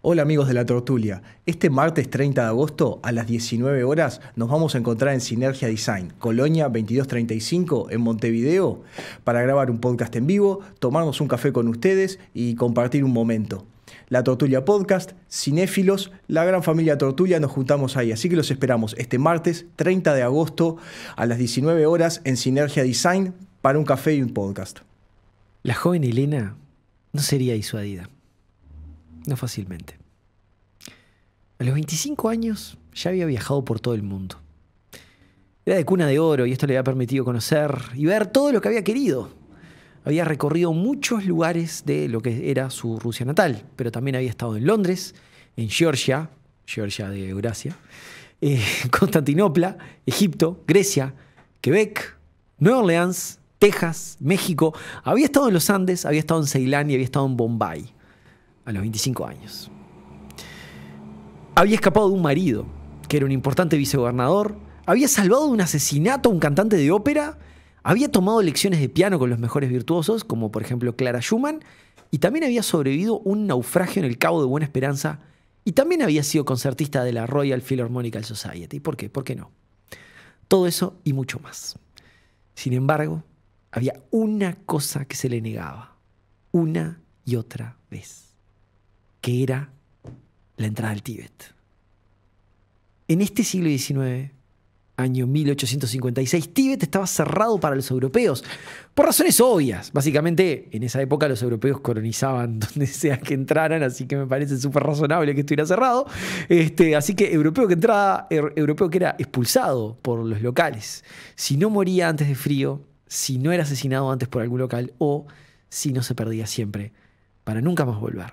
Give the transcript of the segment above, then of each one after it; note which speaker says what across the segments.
Speaker 1: Hola amigos de la Tortulia, este martes 30 de agosto a las 19 horas nos vamos a encontrar en Sinergia Design, Colonia 2235 en Montevideo, para grabar un podcast en vivo, tomarnos un café con ustedes y compartir un momento. La Tortulia Podcast, Cinéfilos, la gran familia Tortulia, nos juntamos ahí, así que los esperamos este martes 30 de agosto a las 19 horas en Sinergia Design para un café y un podcast. La joven Elena no sería disuadida no
Speaker 2: fácilmente. A los 25 años ya había viajado por todo el mundo. Era de cuna de oro y esto le había permitido conocer y ver todo lo que había querido. Había recorrido muchos lugares de lo que era su Rusia natal, pero también había estado en Londres, en Georgia, Georgia de Eurasia, eh, Constantinopla, Egipto, Grecia, Quebec, Nueva Orleans, Texas, México. Había estado en los Andes, había estado en Ceilán y había estado en Bombay a los 25 años. Había escapado de un marido, que era un importante vicegobernador, había salvado de un asesinato a un cantante de ópera, había tomado lecciones de piano con los mejores virtuosos, como por ejemplo Clara Schumann, y también había sobrevivido un naufragio en el Cabo de Buena Esperanza, y también había sido concertista de la Royal Philharmonic Society. ¿Por qué? ¿Por qué no? Todo eso y mucho más. Sin embargo, había una cosa que se le negaba, una y otra vez que era la entrada del Tíbet. En este siglo XIX, año 1856, Tíbet estaba cerrado para los europeos, por razones obvias. Básicamente, en esa época los europeos colonizaban donde sea que entraran, así que me parece súper razonable que estuviera cerrado. Este, así que europeo que entraba, er, europeo que era expulsado por los locales. Si no moría antes de frío, si no era asesinado antes por algún local o si no se perdía siempre, para nunca más volver.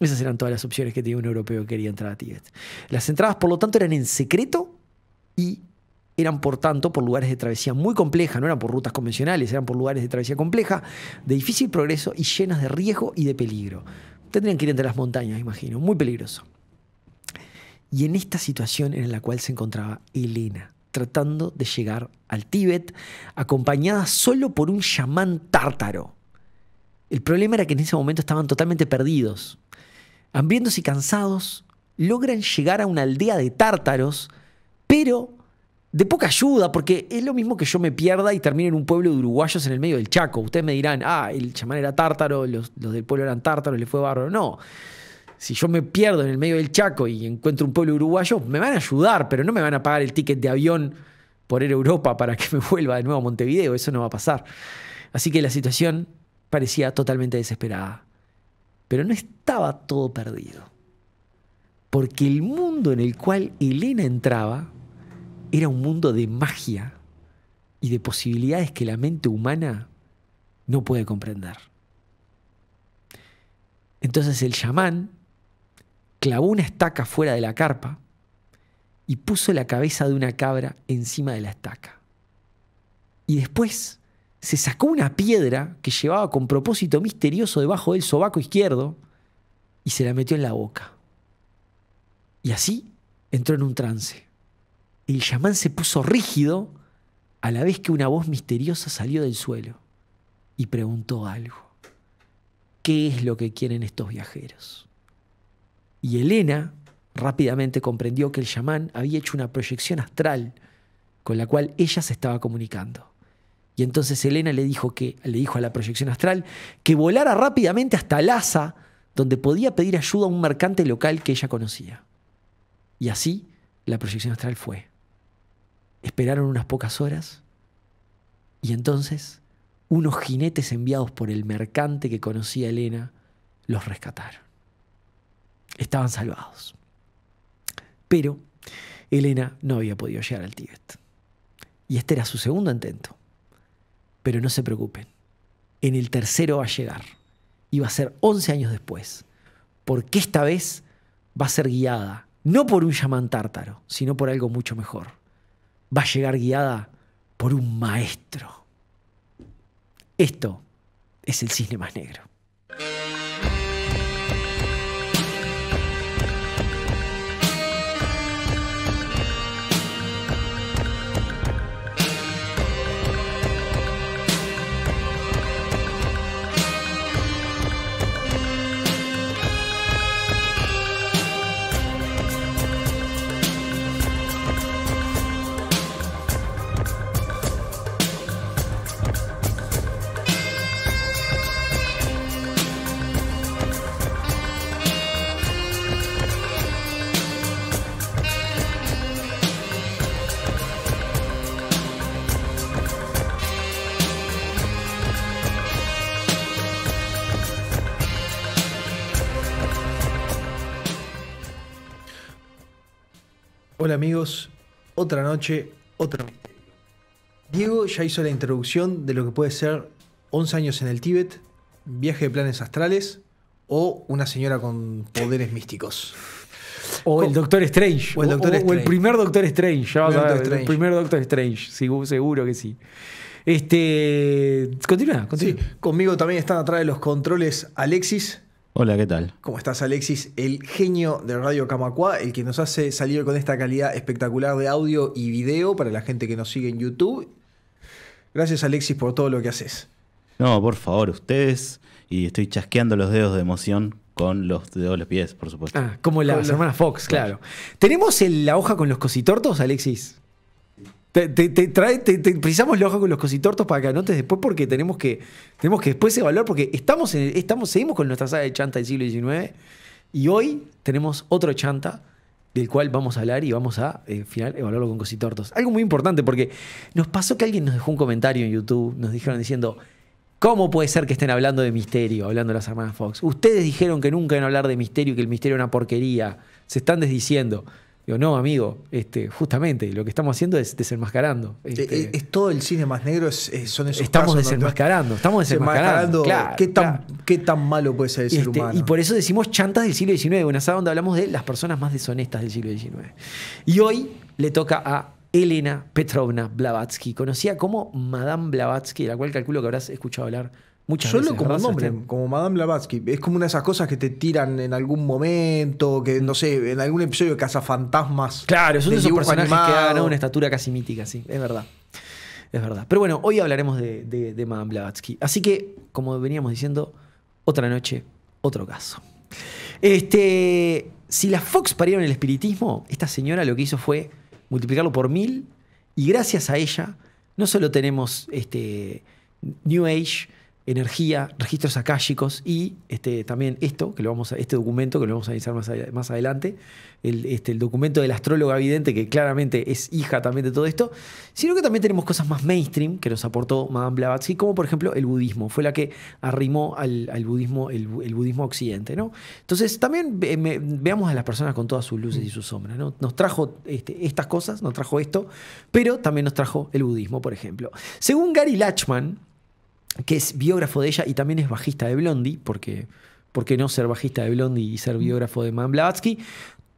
Speaker 2: Esas eran todas las opciones que tenía un europeo que quería entrar a Tíbet. Las entradas, por lo tanto, eran en secreto y eran, por tanto, por lugares de travesía muy compleja, no eran por rutas convencionales, eran por lugares de travesía compleja, de difícil progreso y llenas de riesgo y de peligro. Tendrían que ir entre las montañas, imagino, muy peligroso. Y en esta situación en la cual se encontraba Elena, tratando de llegar al Tíbet, acompañada solo por un chamán tártaro. El problema era que en ese momento estaban totalmente perdidos hambrientos y cansados, logran llegar a una aldea de tártaros, pero de poca ayuda, porque es lo mismo que yo me pierda y termine en un pueblo de uruguayos en el medio del Chaco. Ustedes me dirán, ah, el chamán era tártaro, los, los del pueblo eran tártaros, le fue bárbaro. No. Si yo me pierdo en el medio del Chaco y encuentro un pueblo uruguayo, me van a ayudar, pero no me van a pagar el ticket de avión por ir a Europa para que me vuelva de nuevo a Montevideo. Eso no va a pasar. Así que la situación parecía totalmente desesperada. Pero no estaba todo perdido, porque el mundo en el cual Elena entraba era un mundo de magia y de posibilidades que la mente humana no puede comprender. Entonces el chamán clavó una estaca fuera de la carpa y puso la cabeza de una cabra encima de la estaca. Y después se sacó una piedra que llevaba con propósito misterioso debajo del sobaco izquierdo y se la metió en la boca. Y así entró en un trance. El chamán se puso rígido a la vez que una voz misteriosa salió del suelo y preguntó algo. ¿Qué es lo que quieren estos viajeros? Y Elena rápidamente comprendió que el chamán había hecho una proyección astral con la cual ella se estaba comunicando. Y entonces Elena le dijo, que, le dijo a la proyección astral que volara rápidamente hasta Lhasa, donde podía pedir ayuda a un mercante local que ella conocía. Y así la proyección astral fue. Esperaron unas pocas horas y entonces unos jinetes enviados por el mercante que conocía a Elena los rescataron. Estaban salvados. Pero Elena no había podido llegar al Tíbet. Y este era su segundo intento. Pero no se preocupen, en el tercero va a llegar y va a ser 11 años después, porque esta vez va a ser guiada no por un chamán tártaro, sino por algo mucho mejor. Va a llegar guiada por un maestro. Esto es el cine más negro.
Speaker 1: amigos, otra noche, otra misterio. Diego ya hizo la introducción de lo que puede ser 11 años en el Tíbet, viaje de planes astrales o una señora con poderes místicos. O el Doctor Strange. O el, primer
Speaker 2: Doctor Strange.
Speaker 1: El primer Doctor Strange, seguro, que sí. Este, continúa, conmigo también están atrás de los controles Alexis
Speaker 3: Hola, ¿qué tal?
Speaker 1: ¿Cómo estás, Alexis? El genio de Radio Camacua, el que nos hace salir con esta calidad espectacular de audio y video para la gente que nos sigue en YouTube. Gracias, Alexis, por todo lo que haces.
Speaker 3: No, por favor, ustedes. Y estoy chasqueando los dedos de emoción con los dedos de los pies, por
Speaker 2: supuesto. Ah, como las la, hermanas Fox, claro. ¿Tenemos la hoja con los cositortos, Alexis? Te, te, te, trae, te, con los cositortos para que anotes después porque tenemos que, tenemos que después evaluar porque estamos, estamos seguimos con nuestra saga de chanta del siglo XIX y hoy tenemos otro chanta del cual vamos a hablar y vamos a, eh, final, evaluarlo con cositortos. Algo muy importante porque nos pasó que alguien nos dejó un comentario en YouTube, nos dijeron diciendo, ¿cómo puede ser que estén hablando de misterio, hablando de las hermanas Fox? Ustedes dijeron que nunca iban a hablar de misterio, que el misterio era una porquería, se están desdiciendo no, amigo, este, justamente lo que estamos haciendo es desenmascarando.
Speaker 1: Eh, este, eh, es, todo el cine más negro, eh, son esos Estamos desenmascarando,
Speaker 2: estamos desenmascarando. qué,
Speaker 1: tan, qué tan malo puede ser el ser este, humano. Y por eso decimos chantas del siglo XIX,
Speaker 2: una sala donde hablamos de las personas más deshonestas del siglo XIX. Y hoy le toca a Elena Petrovna Blavatsky, conocida como Madame Blavatsky, de la cual calculo que habrás escuchado hablar
Speaker 1: Solo como nombre, este- como Madame Blavatsky. Es como una de esas cosas que te tiran en algún momento, que mm. no sé, en algún episodio de Cazafantasmas. Claro, son de esos personajes que dan una
Speaker 2: estatura casi mítica, sí, es verdad. Es verdad. Pero bueno, hoy hablaremos de, Madame Blavatsky. Así que, como veníamos diciendo, otra noche, otro caso. Este, si las Fox parieron el espiritismo, esta señora lo que hizo fue multiplicarlo por mil y gracias a ella no solo tenemos este, New Age, energía, registros akáshicos y este, también esto, que lo vamos este documento que lo vamos a analizar más, adelante, el, este, el documento del astrólogo evidente que claramente es hija también de todo esto, sino que también tenemos cosas más mainstream que nos aportó Madame Blavatsky, como por ejemplo el budismo, fue la que arrimó al, budismo, el, budismo occidente. ¿no? Entonces también veamos a las personas con todas sus luces y sus sombras. ¿no? Nos trajo este, estas cosas, nos trajo esto, pero también nos trajo el budismo, por ejemplo. Según Gary Lachman, que es biógrafo de ella y también es bajista de Blondie, porque, porque no ser bajista de Blondie y ser biógrafo de Madame Blavatsky?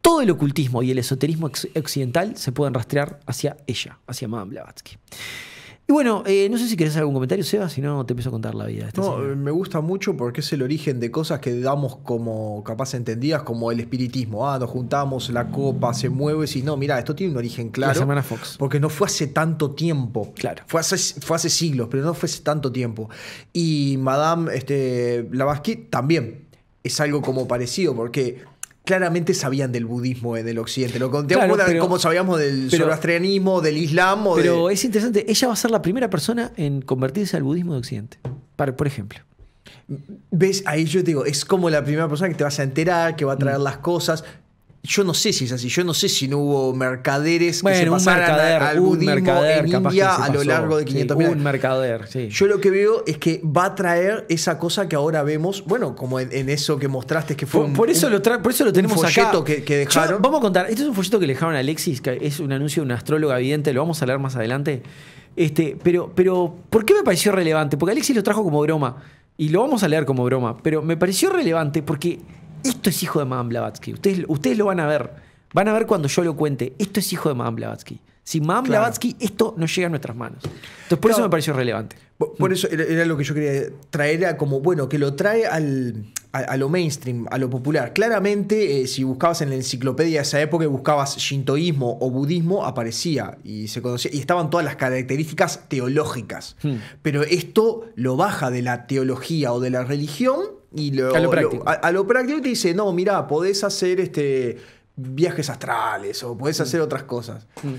Speaker 2: Todo el ocultismo y el esoterismo occidental se pueden rastrear hacia
Speaker 1: ella, hacia Madame Blavatsky. Y bueno, eh, no sé si querés algún comentario, Seba, si no te empiezo a contar la vida. Este no, eh, me gusta mucho porque es el origen de cosas que damos como capaz entendidas, como el espiritismo. Ah, nos juntamos, la copa se mueve, y no, mira, esto tiene un origen claro. La semana Fox. Porque no fue hace tanto tiempo. Claro. Fue hace, fue hace siglos, pero no fue hace tanto tiempo. Y Madame este, también es algo como parecido, porque claramente sabían del budismo del occidente. Lo conté como, sabíamos del pero, del islam. pero es interesante, ella va a ser la primera persona en convertirse al budismo de occidente,
Speaker 2: por ejemplo.
Speaker 1: ¿Ves? Ahí yo digo, es como la primera persona que te vas a enterar, que va a traer mm. las cosas. Yo no sé si es así, yo no sé si no hubo mercaderes que se pasaran un mercader, algún mercader, en India a lo largo de 500 sí, Un mercader, Yo lo que veo es que va a traer esa cosa que ahora vemos, bueno, como en, eso que mostraste que fue por, un, eso lo por eso lo tenemos folleto
Speaker 2: Que, dejaron. vamos a contar, este es un folleto que le dejaron a Alexis, que es un anuncio de una astróloga evidente, lo vamos a leer más adelante. Este, pero, pero, ¿por qué me pareció relevante? Porque Alexis lo trajo como broma y lo vamos a leer como broma, pero me pareció relevante porque esto es hijo de Madame Blavatsky. Ustedes, ustedes lo van a ver. Van a ver cuando yo lo cuente. Esto es hijo de Madame Blavatsky. Si Madame Blavatsky,
Speaker 1: esto no llega a nuestras manos. Entonces, por eso me pareció relevante. Por eso era lo que yo quería traer a como, bueno, que lo trae al, a, lo mainstream, a lo popular. Claramente, eh, si buscabas en la enciclopedia de esa época y buscabas shintoísmo o budismo, aparecía y se conocía. Y estaban todas las características teológicas. Hmm. Pero esto lo baja de la teología o de la religión y a lo práctico. te dice, no, mira podés hacer este, viajes astrales o podés mm. hacer otras cosas. Mm.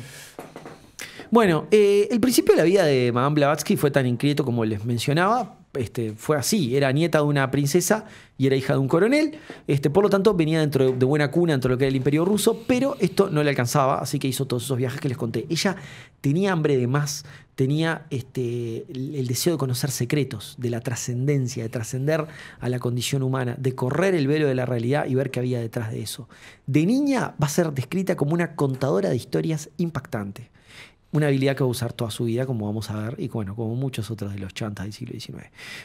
Speaker 2: Bueno, eh, el principio de la vida de Madame Blavatsky fue tan inquieto como les mencionaba. Este, fue así, era nieta de una princesa y era hija de un coronel, este, por lo tanto venía dentro de, de buena cuna dentro de lo que era el imperio ruso, pero esto no le alcanzaba, así que hizo todos esos viajes que les conté. Ella tenía hambre de más, tenía este, el deseo de conocer secretos, de la trascendencia, de trascender a la condición humana, de correr el velo de la realidad y ver qué había detrás de eso. De niña va a ser descrita como una contadora de historias impactante una habilidad que va a usar toda su vida, como vamos a ver, y bueno, como muchos otros de los chantas del siglo XIX.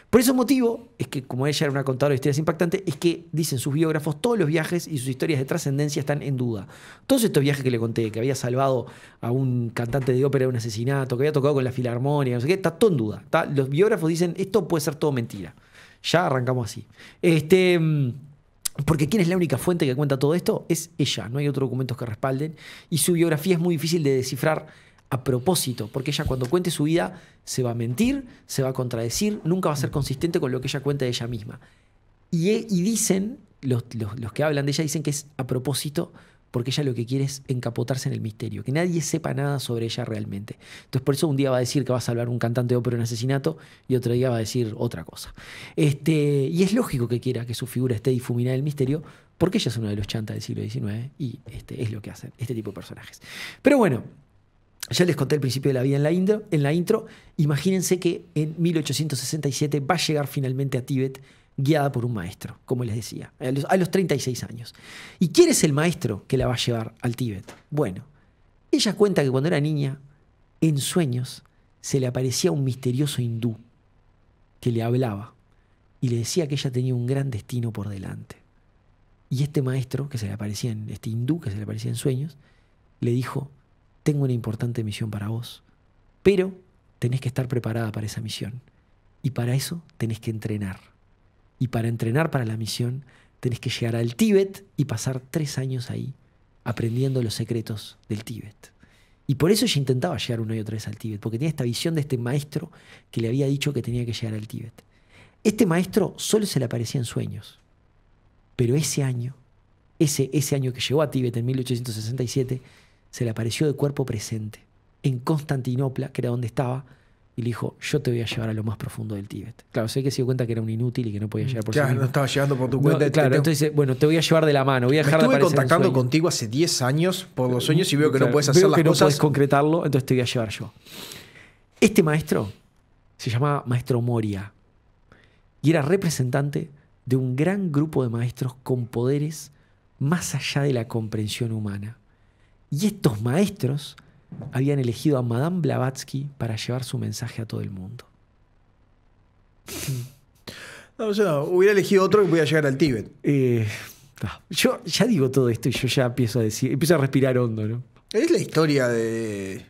Speaker 2: Por ese motivo, es que como ella era una contadora de historias impactantes, es que, dicen sus biógrafos, todos los viajes y sus historias de trascendencia están en duda. Todos estos viajes que le conté, que había salvado a un cantante de ópera de un asesinato, que había tocado con la filarmónica, no sé qué, está todo en duda. los biógrafos dicen, esto puede ser todo mentira. Ya arrancamos así. Este... Mm, porque ¿quién es la única fuente que cuenta todo esto? Es ella, no hay otros documentos que respalden. Y su biografía es muy difícil de descifrar a propósito, porque ella cuando cuente su vida se va a mentir, se va a contradecir, nunca va a ser mm. consistente con lo que ella cuenta de ella misma. Y, e, dicen, los, que hablan de ella dicen que es a propósito, porque ella lo que quiere es encapotarse en el misterio, que nadie sepa nada sobre ella realmente. Entonces por eso un día va a decir que va a salvar un cantante de ópera en asesinato y otro día va a decir otra cosa. Este, y es lógico que quiera que su figura esté difuminada el misterio, porque ella es una de los chantas del siglo XIX y este, es lo que hacen este tipo de personajes. Pero bueno. Ya les conté el principio de la vida en la, intro, en la intro. Imagínense que en 1867 va a llegar finalmente a Tíbet guiada por un maestro, como les decía, a los, 36 años. ¿Y quién es el maestro que la va a llevar al Tíbet? Bueno, ella cuenta que cuando era niña, en sueños, se le aparecía un misterioso hindú que le hablaba y le decía que ella tenía un gran destino por delante. Y este maestro, que se le aparecía en, este hindú que se le aparecía en sueños, le dijo, tengo una importante misión para vos, pero tenés que estar preparada para esa misión. Y para eso tenés que entrenar. Y para entrenar para la misión, tenés que llegar al Tíbet y pasar tres años ahí, aprendiendo los secretos del Tíbet. Y por eso yo intentaba llegar una y otra vez al Tíbet, porque tenía esta visión de este maestro que le había dicho que tenía que llegar al Tíbet. Este maestro solo se le aparecía en sueños, pero ese año, ese, ese año que llegó a Tíbet en 1867, se le apareció de cuerpo presente en Constantinopla, que era donde estaba, y le dijo, yo te voy a llevar a lo más profundo del Tíbet. Claro, sé que se dio cuenta que era un inútil y que no podía mm. llegar por Claro, no estaba llegando por tu cuenta. claro, entonces, bueno, te voy a llevar de la mano, voy a dejar estuve contactando
Speaker 1: contigo hace 10 años por los sueños y veo que no puedes hacer las cosas. no puedes
Speaker 2: concretarlo, entonces te voy a llevar yo. Este maestro se llamaba Maestro Moria y era representante de un gran grupo de maestros con poderes más allá de la comprensión humana. Y estos maestros habían elegido a Madame Blavatsky para llevar su mensaje a todo el mundo.
Speaker 1: No, yo no, hubiera elegido otro que pudiera llegar al Tíbet. Eh, yo ya
Speaker 2: digo todo esto y yo ya empiezo a decir, empiezo a respirar hondo, ¿no?
Speaker 1: Es la historia de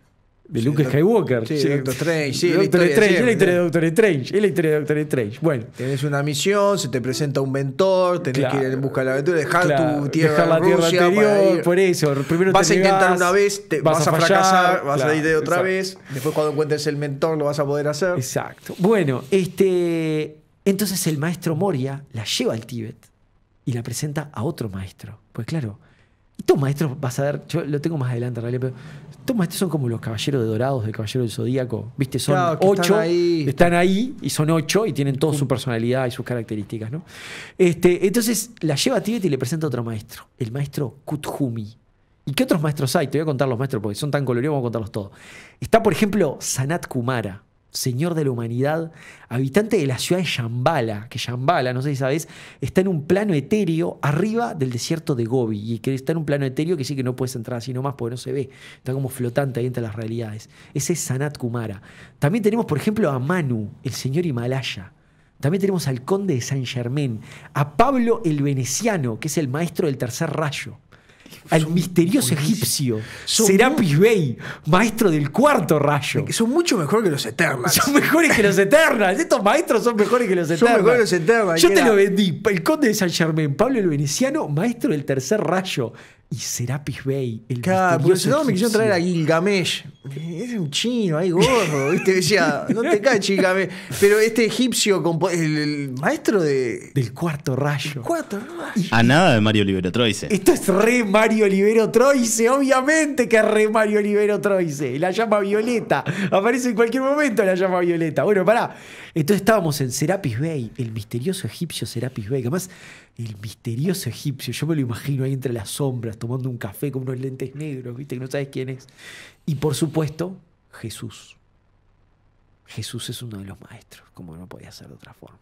Speaker 1: de Luke Skywalker. Sí, Doctor Strange. Sí, Doctor Strange. Es la historia de Doctor Strange. Es la historia de Doctor Strange. Bueno. Tenés una misión, se te presenta un mentor, tenés que ir en busca de la aventura, dejar tu tierra. Dejar la tierra anterior, por eso. Primero vas a intentar una vez, vas, a fracasar, vas a ir de otra vez. Después, cuando encuentres el mentor, lo vas a poder hacer. Exacto. Bueno, este.
Speaker 2: Entonces el maestro Moria la lleva al Tíbet y la presenta a otro maestro. Pues claro, estos maestros, vas a ver, yo lo tengo más adelante en realidad, pero estos maestros son como los caballeros de dorados del caballero del zodíaco. ¿Viste? Son ocho. Están ahí. y son ocho y tienen toda su personalidad y sus características, ¿no? Este, entonces la lleva a Tíbet y le presenta a otro maestro, el maestro Kuthumi. ¿Y qué otros maestros hay? Te voy a contar los maestros porque son tan coloridos, vamos a contarlos todos. Está, por ejemplo, Sanat Kumara señor de la humanidad, habitante de la ciudad de Shambhala, que Shambhala, no sé si sabes, está en un plano etéreo arriba del desierto de Gobi, y que está en un plano etéreo que sí que no puedes entrar así nomás porque no se ve, está como flotante ahí entre las realidades. Ese es Sanat Kumara. También tenemos, por ejemplo, a Manu, el señor Himalaya. También tenemos al conde de Saint Germain, a Pablo el Veneciano, que es el maestro del tercer rayo al misterioso egipcio son Serapis Bey, maestro del cuarto rayo. Que son mucho mejor que los eternas
Speaker 1: Son mejores que los eternas Estos maestros son mejores que los eternas Son mejores que los Yo te lo vendí.
Speaker 2: El conde de San Germán Pablo el Veneciano, maestro del tercer rayo y Serapis Bay. El claro, porque si no me quisieron traer a
Speaker 1: Gilgamesh. Es un chino hay gorro, ¿viste? Decía, no te caches Gilgamesh. Pero este egipcio,
Speaker 3: el,
Speaker 1: maestro de. Del cuarto rayo. cuarto rayo.
Speaker 3: A nada de Mario Olivero Troise. Esto
Speaker 1: es re Mario Olivero Troice, obviamente que es re Mario Olivero Troice. La llama
Speaker 2: Violeta. Aparece en cualquier momento la llama Violeta. Bueno, pará. Entonces estábamos en Serapis Bay, el misterioso egipcio Serapis Bay. Que además el misterioso egipcio, yo me lo imagino ahí entre las sombras, tomando un café con unos lentes negros, viste, que no sabes quién es. Y por supuesto, Jesús. Jesús es uno de los maestros, como no podía ser de otra forma.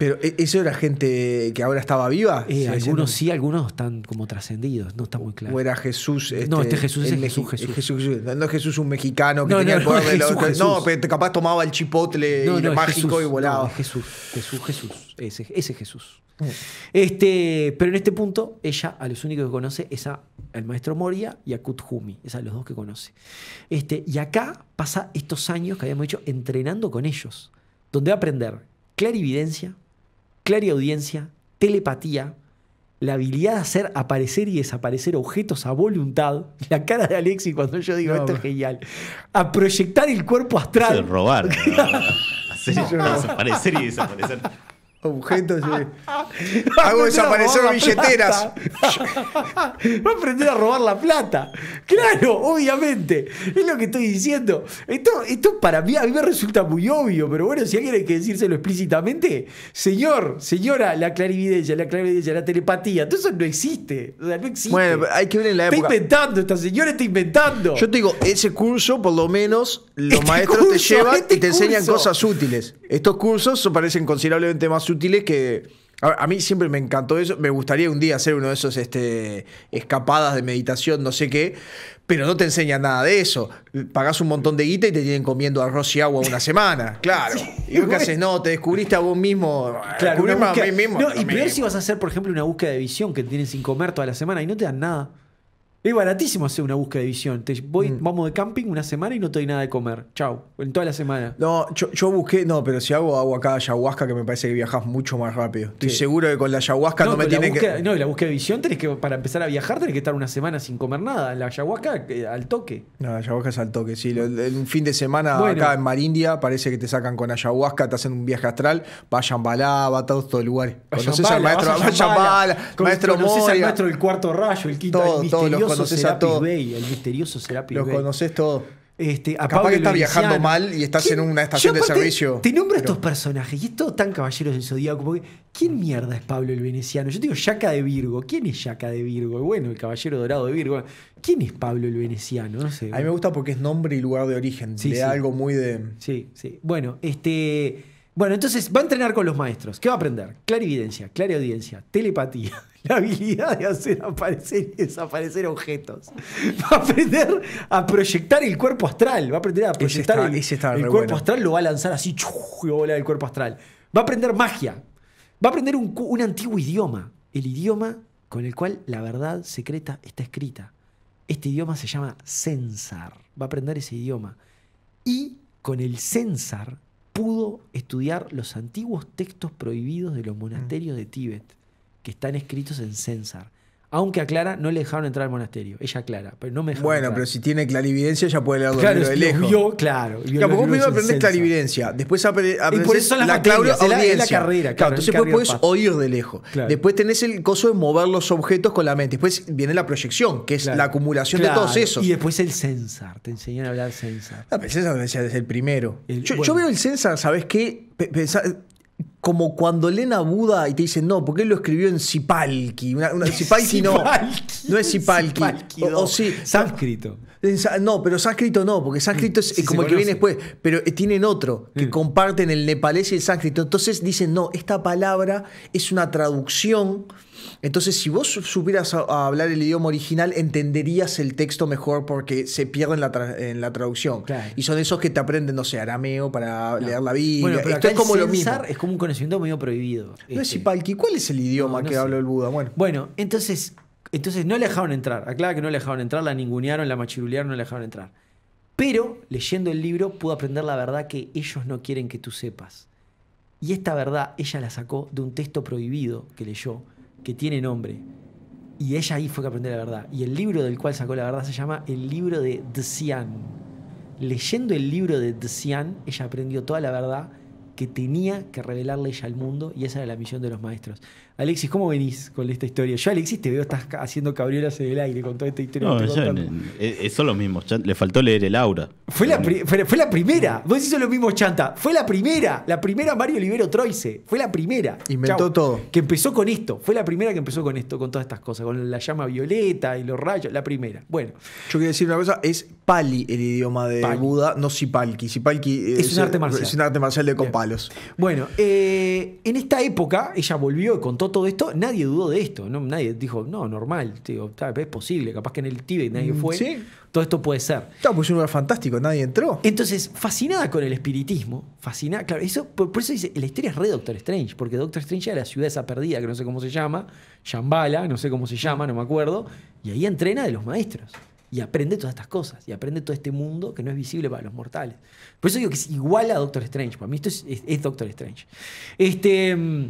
Speaker 1: Pero ¿e-, eso era gente que ahora estaba viva. Eh, algunos sí,
Speaker 2: algunos están como
Speaker 1: trascendidos, no está muy claro. O era Jesús. no, este, este Jesús es el Jesús, Jesús. No es Jesús un mexicano que tenía el poder de los... no, pero capaz tomaba el chipotle mágico y volaba. Jesús, Jesús, Jesús, ese, Jesús.
Speaker 2: Mm. Este, pero en este punto, ella a los únicos que conoce es a, al maestro Moria y a Kuthumi, es a los dos que conoce. Este, y acá pasa estos años que habíamos hecho entrenando con ellos, donde va a aprender clarividencia, audiencia, telepatía, la habilidad de hacer aparecer y desaparecer objetos a voluntad. La cara de Alexi cuando yo digo esto es genial. A
Speaker 1: proyectar el cuerpo astral. Es robar. desaparecer y desaparecer objetos hago desaparecer billeteras. Va a aprender a robar la plata. Claro, obviamente. Es lo que estoy diciendo.
Speaker 2: Esto, esto para mí, a mí me resulta muy obvio, pero bueno, si alguien hay que decírselo explícitamente,
Speaker 1: señor, señora, la clarividencia, la clarividencia, la telepatía, Entonces no existe. no existe. Bueno, hay que ver en la época. Está inventando, esta señora está inventando. Yo te digo, ese curso, por lo menos, los este maestros te llevan este y te enseñan cosas útiles. Estos cursos parecen considerablemente más sutiles que... A, mí siempre me encantó eso. Me gustaría un día hacer uno de esos este, escapadas de meditación, no sé qué. Pero no te enseñan nada de eso. Pagás un montón de guita y te tienen comiendo arroz y agua una semana. Claro. ¿Y vos qué haces? No, te descubriste a vos mismo. Claro, a mí mismo. y ver si
Speaker 2: vas a hacer, por ejemplo, una búsqueda de visión que te tienen sin comer toda la semana y no te dan nada. Es baratísimo hacer una búsqueda de visión. Te voy, mm. Vamos de camping una semana y no te doy nada de comer. Chau. En toda la semana.
Speaker 1: No, yo, busqué. No, pero si hago hago acá ayahuasca, que me parece que viajas mucho más rápido. Estoy seguro que con la ayahuasca no, me tiene que.
Speaker 2: No, la búsqueda de visión tenés que, para empezar a viajar, tenés que estar una semana sin comer nada. La ayahuasca eh, al toque.
Speaker 1: No, la ayahuasca es al toque, sí. Un fin de semana acá en Marindia parece que te sacan con ayahuasca, te hacen un viaje astral, vayan balá, va todo todos lugares. Conoces al maestro, vayan bala, maestro Conoces al maestro del cuarto rayo, el quinto todo, misterioso conoces a todos. el misterioso Serapis Los conoces todos. Este, Capaz que estás viajando mal y estás en una estación de servicio. Te nombro estos
Speaker 2: personajes y es todo tan caballeros del zodíaco. Porque, ¿Quién mierda es Pablo el Veneciano? Yo digo Yaca de Virgo. ¿Quién es Yaca de Virgo? Bueno, el caballero dorado de Virgo. ¿Quién es Pablo el Veneciano? No sé. A mí
Speaker 1: me gusta porque es nombre y lugar de origen. Sí, Le algo muy de. Sí, sí. Bueno, este. Bueno, entonces va a entrenar con los
Speaker 2: maestros. ¿Qué va a aprender? Clarividencia, clariaudiencia, telepatía, la habilidad de hacer aparecer y desaparecer objetos. Va a aprender a proyectar el cuerpo astral. Va a aprender a proyectar cuerpo el, el cuerpo astral, lo va a lanzar así y va a el cuerpo astral. Va a aprender magia. Va a aprender un, un antiguo idioma. El idioma con el cual la verdad secreta está escrita. Este idioma se llama Censar. Va a aprender ese idioma. Y con el Censar pudo estudiar los antiguos textos prohibidos de los monasterios de Tíbet, que están escritos en Censar. Aunque a Clara
Speaker 1: no le dejaron entrar al monasterio. Ella Clara, pero no me Bueno, pero si tiene clarividencia, ya puede leer de lejos. Yo claro. Vio claro, vos primero aprendés clarividencia. Después aprendés y por eso la claudia audiencia. La, carrera, claro. entonces puedes oír de lejos. Después tenés el coso de mover los objetos con la mente. Después viene la proyección, que es la acumulación de todos esos. Y después el censar. Te enseñan a hablar sensar. el censar es el primero. yo, veo el censar, ¿sabes qué? Pensar como cuando a Buda y te dicen, no, porque él lo escribió en Sipalki. Una, no. es Sipalki. o, sí, sánscrito. No, pero sánscrito no, porque sánscrito es mm, como el que viene después. Pero eh, tienen otro que mm. comparten el nepalés y el sánscrito. Entonces dicen, no, esta palabra es una traducción entonces, si vos supieras hablar el idioma original, entenderías el texto mejor porque se pierde en la, traducción. Y son esos que te aprenden, no sé, arameo para leer la Biblia. Bueno, Esto es como Es
Speaker 2: como un conocimiento medio prohibido. No este. ¿Cuál es el idioma que habla el Buda? Bueno, bueno entonces, entonces no le dejaron entrar. Aclara que no le dejaron entrar, la ningunearon, la machirulearon, no le dejaron entrar. Pero leyendo el libro pudo aprender la verdad que ellos no quieren que tú sepas. Y esta verdad ella la sacó de un texto prohibido que leyó que tiene nombre. Y ella ahí fue que aprendió la verdad. Y el libro del cual sacó la verdad se llama El libro de Dzian Leyendo el libro de Dzian ella aprendió toda la verdad que tenía que revelarle ella al mundo y esa era la misión de los maestros. Alexis, ¿cómo venís con esta historia? Yo, Alexis, te veo, estás haciendo cabriolas en el aire con toda esta historia. No, ya,
Speaker 3: eso es lo mismo, le faltó leer el aura.
Speaker 2: Fue la, eh, fue la primera, vos hizo lo mismo, Chanta. Fue la primera, la primera Mario Olivero Troice, fue la primera. Inventó todo. Que empezó con esto, fue la primera que empezó con esto, con todas estas cosas, con la llama violeta y los rayos, la primera.
Speaker 1: Bueno. Yo quiero decir una cosa, es pali el idioma de Buda, no sipalki. Sipalki es, es, un arte marcial. Es un arte marcial de con palos. Bueno, eh, en esta época ella volvió y contó todo esto, nadie dudó de esto. ¿no? Nadie dijo, no, normal,
Speaker 2: es posible, capaz que en el Tíbet nadie mm, fue. Todo esto puede ser. Claro, pues un lugar fantástico, nadie entró. Entonces, fascinada con el espiritismo, fascinada, claro, eso, por, eso dice, la historia es re Doctor Strange, porque Doctor Strange era la ciudad esa perdida, que no sé cómo se llama, Shambhala, no sé cómo se llama, no me acuerdo, y ahí entrena de los maestros y aprende todas estas cosas y aprende todo este mundo que no es visible para los mortales. Por eso digo que es igual a Doctor Strange. Para mí esto es, es Doctor Strange. Este. Mm,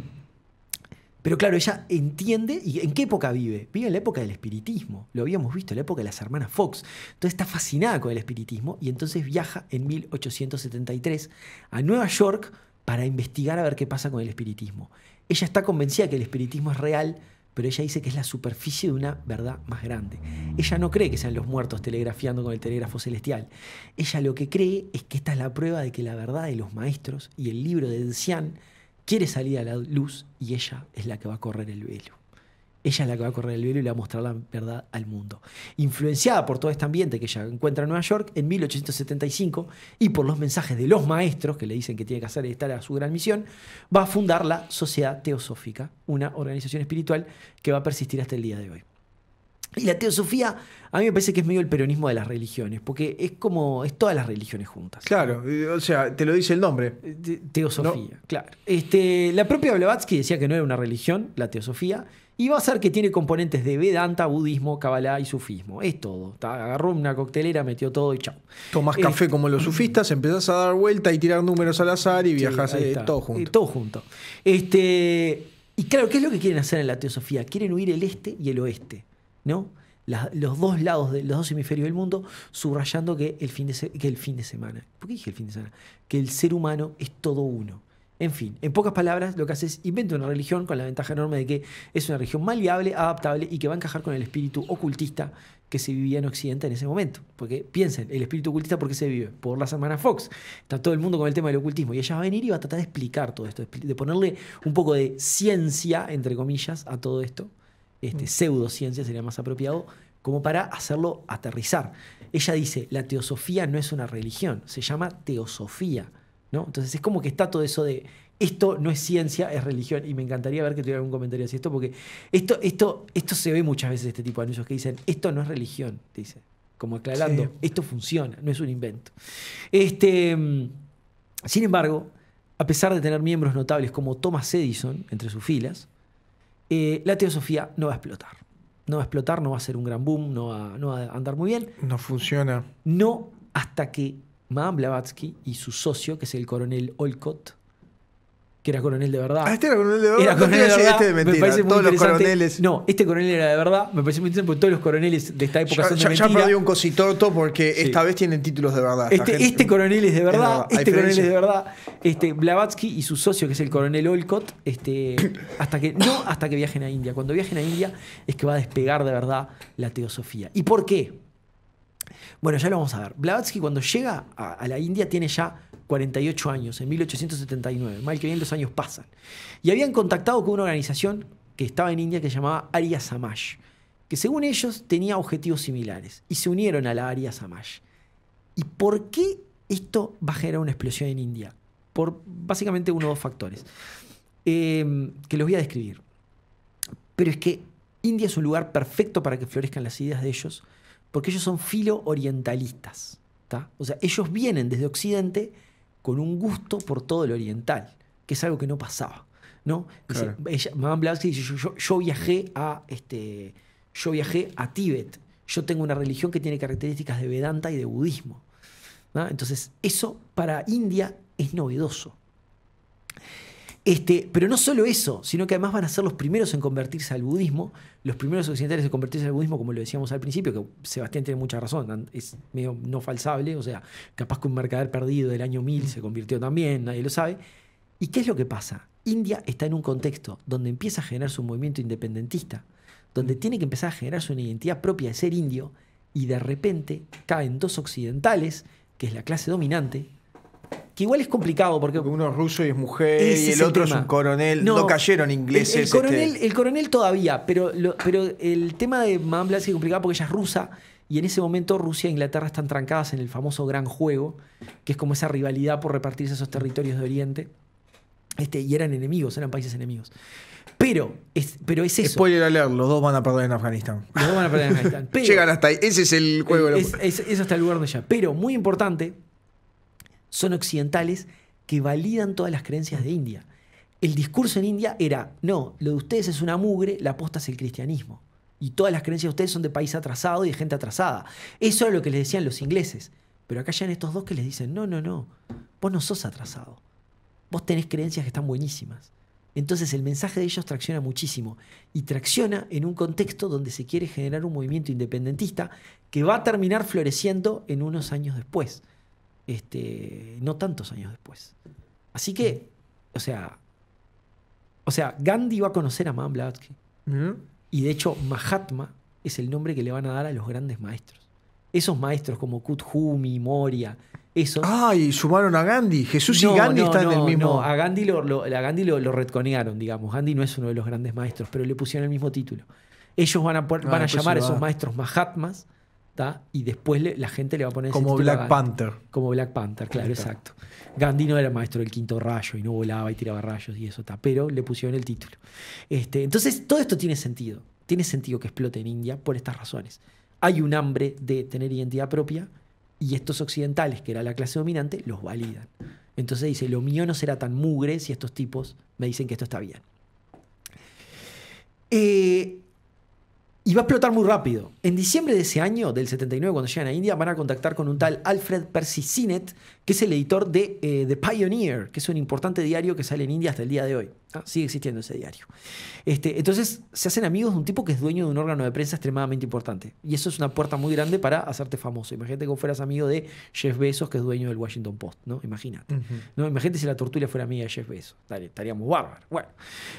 Speaker 2: pero claro, ella entiende y en qué época vive. Vive en la época del espiritismo, lo habíamos visto, en la época de las hermanas Fox. Entonces está fascinada con el espiritismo y entonces viaja en 1873 a Nueva York para investigar a ver qué pasa con el espiritismo. Ella está convencida que el espiritismo es real, pero ella dice que es la superficie de una verdad más grande. Ella no cree que sean los muertos telegrafiando con el telégrafo celestial. Ella lo que cree es que esta es la prueba de que la verdad de los maestros y el libro de Encián quiere salir a la luz y ella es la que va a correr el velo. Ella es la que va a correr el velo y le va a mostrar la verdad al mundo. Influenciada por todo este ambiente que ella encuentra en Nueva York en 1875 y por los mensajes de los maestros que le dicen que tiene que hacer estar a su gran misión, va a fundar la Sociedad Teosófica, una organización espiritual que va a persistir hasta el día de hoy. Y la teosofía, a mí me parece que es medio el peronismo de las religiones, porque es como, es todas las religiones juntas. Claro, eh, o sea, te lo dice el nombre. Eh, teosofía, claro. Este, la propia Blavatsky decía que no era una religión, la teosofía, y va a ser que tiene componentes de Vedanta, budismo, Kabbalah y sufismo. Es todo. Agarró una coctelera, metió todo y chao. Tomás eh, café como los mm.
Speaker 1: sufistas, empezás a dar vuelta y tirar números al azar y viajas viajás todo junto. todo junto. Este, y claro, ¿qué es lo que quieren hacer en la teosofía? Quieren huir el este y el oeste ¿no?
Speaker 2: los dos lados, de, los dos hemisferios del mundo, subrayando que el, fin de el fin de semana, ¿por qué dije el fin de semana? Que el ser humano es todo uno. En fin, en pocas palabras, lo que hace es inventa una religión con la ventaja enorme de que es una religión maleable, adaptable y que va a encajar con el espíritu ocultista que se vivía en Occidente en ese momento. Porque piensen, el espíritu ocultista, ¿por qué se vive? Por la semana Fox. Está todo el mundo con el tema del ocultismo. Y ella va a venir y va a tratar de explicar todo esto, de ponerle un poco de ciencia, entre comillas, a todo esto este, mm. pseudociencia sería más apropiado, como para hacerlo aterrizar. Ella dice, la teosofía no es una religión, se llama teosofía. ¿no? Entonces es como que está todo eso de, esto no es ciencia, es religión, y me encantaría ver que tuviera algún comentario así esto, porque esto, esto, esto se ve muchas veces, este tipo de anuncios que dicen, esto no es religión, dice, como aclarando, esto funciona, no es un invento. Este, mm, sin embargo, a pesar de tener miembros notables como Thomas Edison entre sus filas, eh, la teosofía no va a explotar. No va a explotar, no va a ser un gran boom, no va, no va a andar muy bien. No funciona. No hasta que Madame Blavatsky y su socio, que es el coronel Olcott, que era coronel de verdad. Ah, este era coronel de verdad. Era coronel de Este de mentira. Me parece todos los coroneles. No,
Speaker 1: este coronel era de verdad. Me parece muy interesante porque todos los coroneles de esta época son de ya, mentira. Ya perdí un cositorto porque esta vez tienen títulos de verdad. Este, este
Speaker 2: coronel es de verdad. este coronel es de verdad. Este, Blavatsky y su socio, que es el coronel Olcott, este, hasta que, no hasta que viajen a India. Cuando viajen a India es que va a despegar de verdad la teosofía. ¿Y por qué? Bueno, ya lo vamos a ver. Blavatsky cuando llega a, la India tiene ya 48 años, en 1879. Mal que bien los años pasan. Y habían contactado con una organización que estaba en India que se llamaba Arya Samaj, que según ellos tenía objetivos similares. Y se unieron a la Arya Samaj. ¿Y por qué esto va a generar una explosión en India? Por básicamente uno o dos factores, eh, que los voy a describir. Pero es que India es un lugar perfecto para que florezcan las ideas de ellos porque ellos son filo-orientalistas. O sea, ellos vienen desde Occidente con un gusto por todo lo oriental, que es algo que no pasaba. ¿no? Claro. Dice, yo, viajé a, este, yo viajé a Tíbet, yo tengo una religión que tiene características de Vedanta y de budismo. Entonces, eso para India es novedoso. Este, pero no solo eso, sino que además van a ser los primeros en convertirse al budismo, los primeros occidentales en convertirse al budismo, como lo decíamos al principio, que Sebastián tiene mucha razón, es medio no falsable, o sea, capaz que un mercader perdido del año 1000 se convirtió también, nadie lo sabe. ¿Y qué es lo que pasa? India está en un contexto donde empieza a generarse su movimiento independentista, donde tiene que empezar a generarse una identidad propia de ser indio, y de repente caen dos occidentales, que es la clase dominante, que igual es complicado porque, uno es ruso y es mujer y el otro es un
Speaker 1: coronel. No, cayeron ingleses. Este.
Speaker 2: El, coronel, todavía, pero, pero el tema de Madame es complicado porque ella es rusa y en ese momento Rusia e Inglaterra están trancadas en el famoso Gran Juego, que es como esa rivalidad por repartirse esos territorios de Oriente. Este, y eran enemigos, eran países enemigos.
Speaker 1: Pero es, pero es eso. Spoiler alert, los dos van a perder en Afganistán. Los dos van a perder en Afganistán. Llegan hasta ahí, ese es el juego. eso
Speaker 2: está el lugar de ella. Pero muy importante, son occidentales que validan todas las creencias de India. El discurso en India era, no, lo de ustedes es una mugre, la aposta es el cristianismo. Y todas las creencias de ustedes son de país atrasado y de gente atrasada. Eso es lo que les decían los ingleses. Pero acá ya en estos dos que les dicen, no, no, no, vos no sos atrasado. Vos tenés creencias que están buenísimas. Entonces el mensaje de ellos tracciona muchísimo y tracciona en un contexto donde se quiere generar un movimiento independentista que va a terminar floreciendo en unos años después. Este, no tantos años después. Así que, o sea, o sea, Gandhi va a conocer a Mahatma Y de hecho, Mahatma es el nombre que le van a dar a los grandes maestros. Esos maestros como Kuthumi, Moria, esos.
Speaker 1: Ah, y sumaron a Gandhi. Jesús y Gandhi están en el mismo.
Speaker 2: a Gandhi, lo, a Gandhi lo, retconearon, digamos. Gandhi no es uno de los grandes maestros, pero le pusieron el mismo título. Ellos van a, ah, van a llamar a esos maestros Mahatmas y después la gente le va a poner... Como Black Panther. Como Black Panther, claro, exacto. Gandhi no era maestro del quinto rayo y no volaba y tiraba rayos y eso está, pero le pusieron el título. Este, entonces, todo esto tiene sentido. Tiene sentido que explote en India por estas razones. Hay un hambre de tener identidad propia y estos occidentales, que era la clase dominante, los validan. Entonces dice, lo mío no será tan mugre si estos tipos me dicen que esto está bien. Eh, y va a explotar muy rápido. En diciembre de ese año, del 79, cuando llegan a India, van a contactar con un tal Alfred Percy Sinet, que es el editor de eh, The Pioneer, que es un importante diario que sale en India hasta el día de hoy. Ah, sigue existiendo ese diario. Este, entonces se hacen amigos de un tipo que es dueño de un órgano de prensa extremadamente importante. Y eso es una puerta muy grande para hacerte famoso. Imagínate que fueras amigo de Jeff Bezos, que es dueño del
Speaker 1: Washington Post, ¿no? Imagínate.
Speaker 2: ¿no? Imagínate si la tortura fuera amiga de Jeff Bezos. Dale, estaríamos bárbaro.
Speaker 1: Bueno,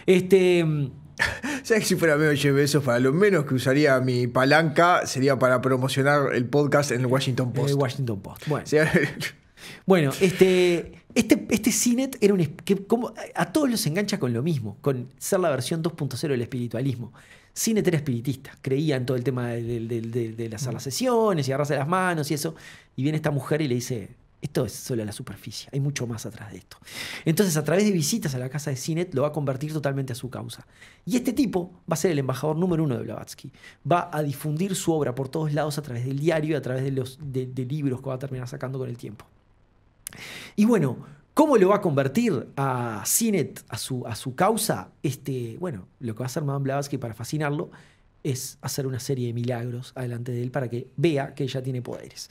Speaker 1: este... Mm, ¿Sabes que si fuera amigo de Jeff Bezos, para lo menos que usaría mi palanca sería para promocionar el podcast en el Washington Post? El Washington Post, bueno.
Speaker 2: Bueno, este, este, este CINET era un. Que como a todos los engancha con lo mismo, con ser la versión 2.0 del espiritualismo. CINET era espiritista, creía en todo el tema de, de, de, hacer las mm. sesiones y agarrarse las manos y eso. Y viene esta mujer y le dice: esto es solo la superficie, hay mucho más atrás de esto. Entonces, a través de visitas a la casa de cinet lo va a convertir totalmente a su causa. Y este tipo va a ser el embajador número uno de Blavatsky. Va a difundir su obra por todos lados a través del diario y a través de los de libros que va a terminar sacando con el tiempo. Y bueno, ¿cómo lo va a convertir a Cinet, a su, a su causa? Este, bueno, lo que va a hacer Madame Blavatsky para fascinarlo es hacer una serie de milagros adelante de él para que vea que ella tiene poderes.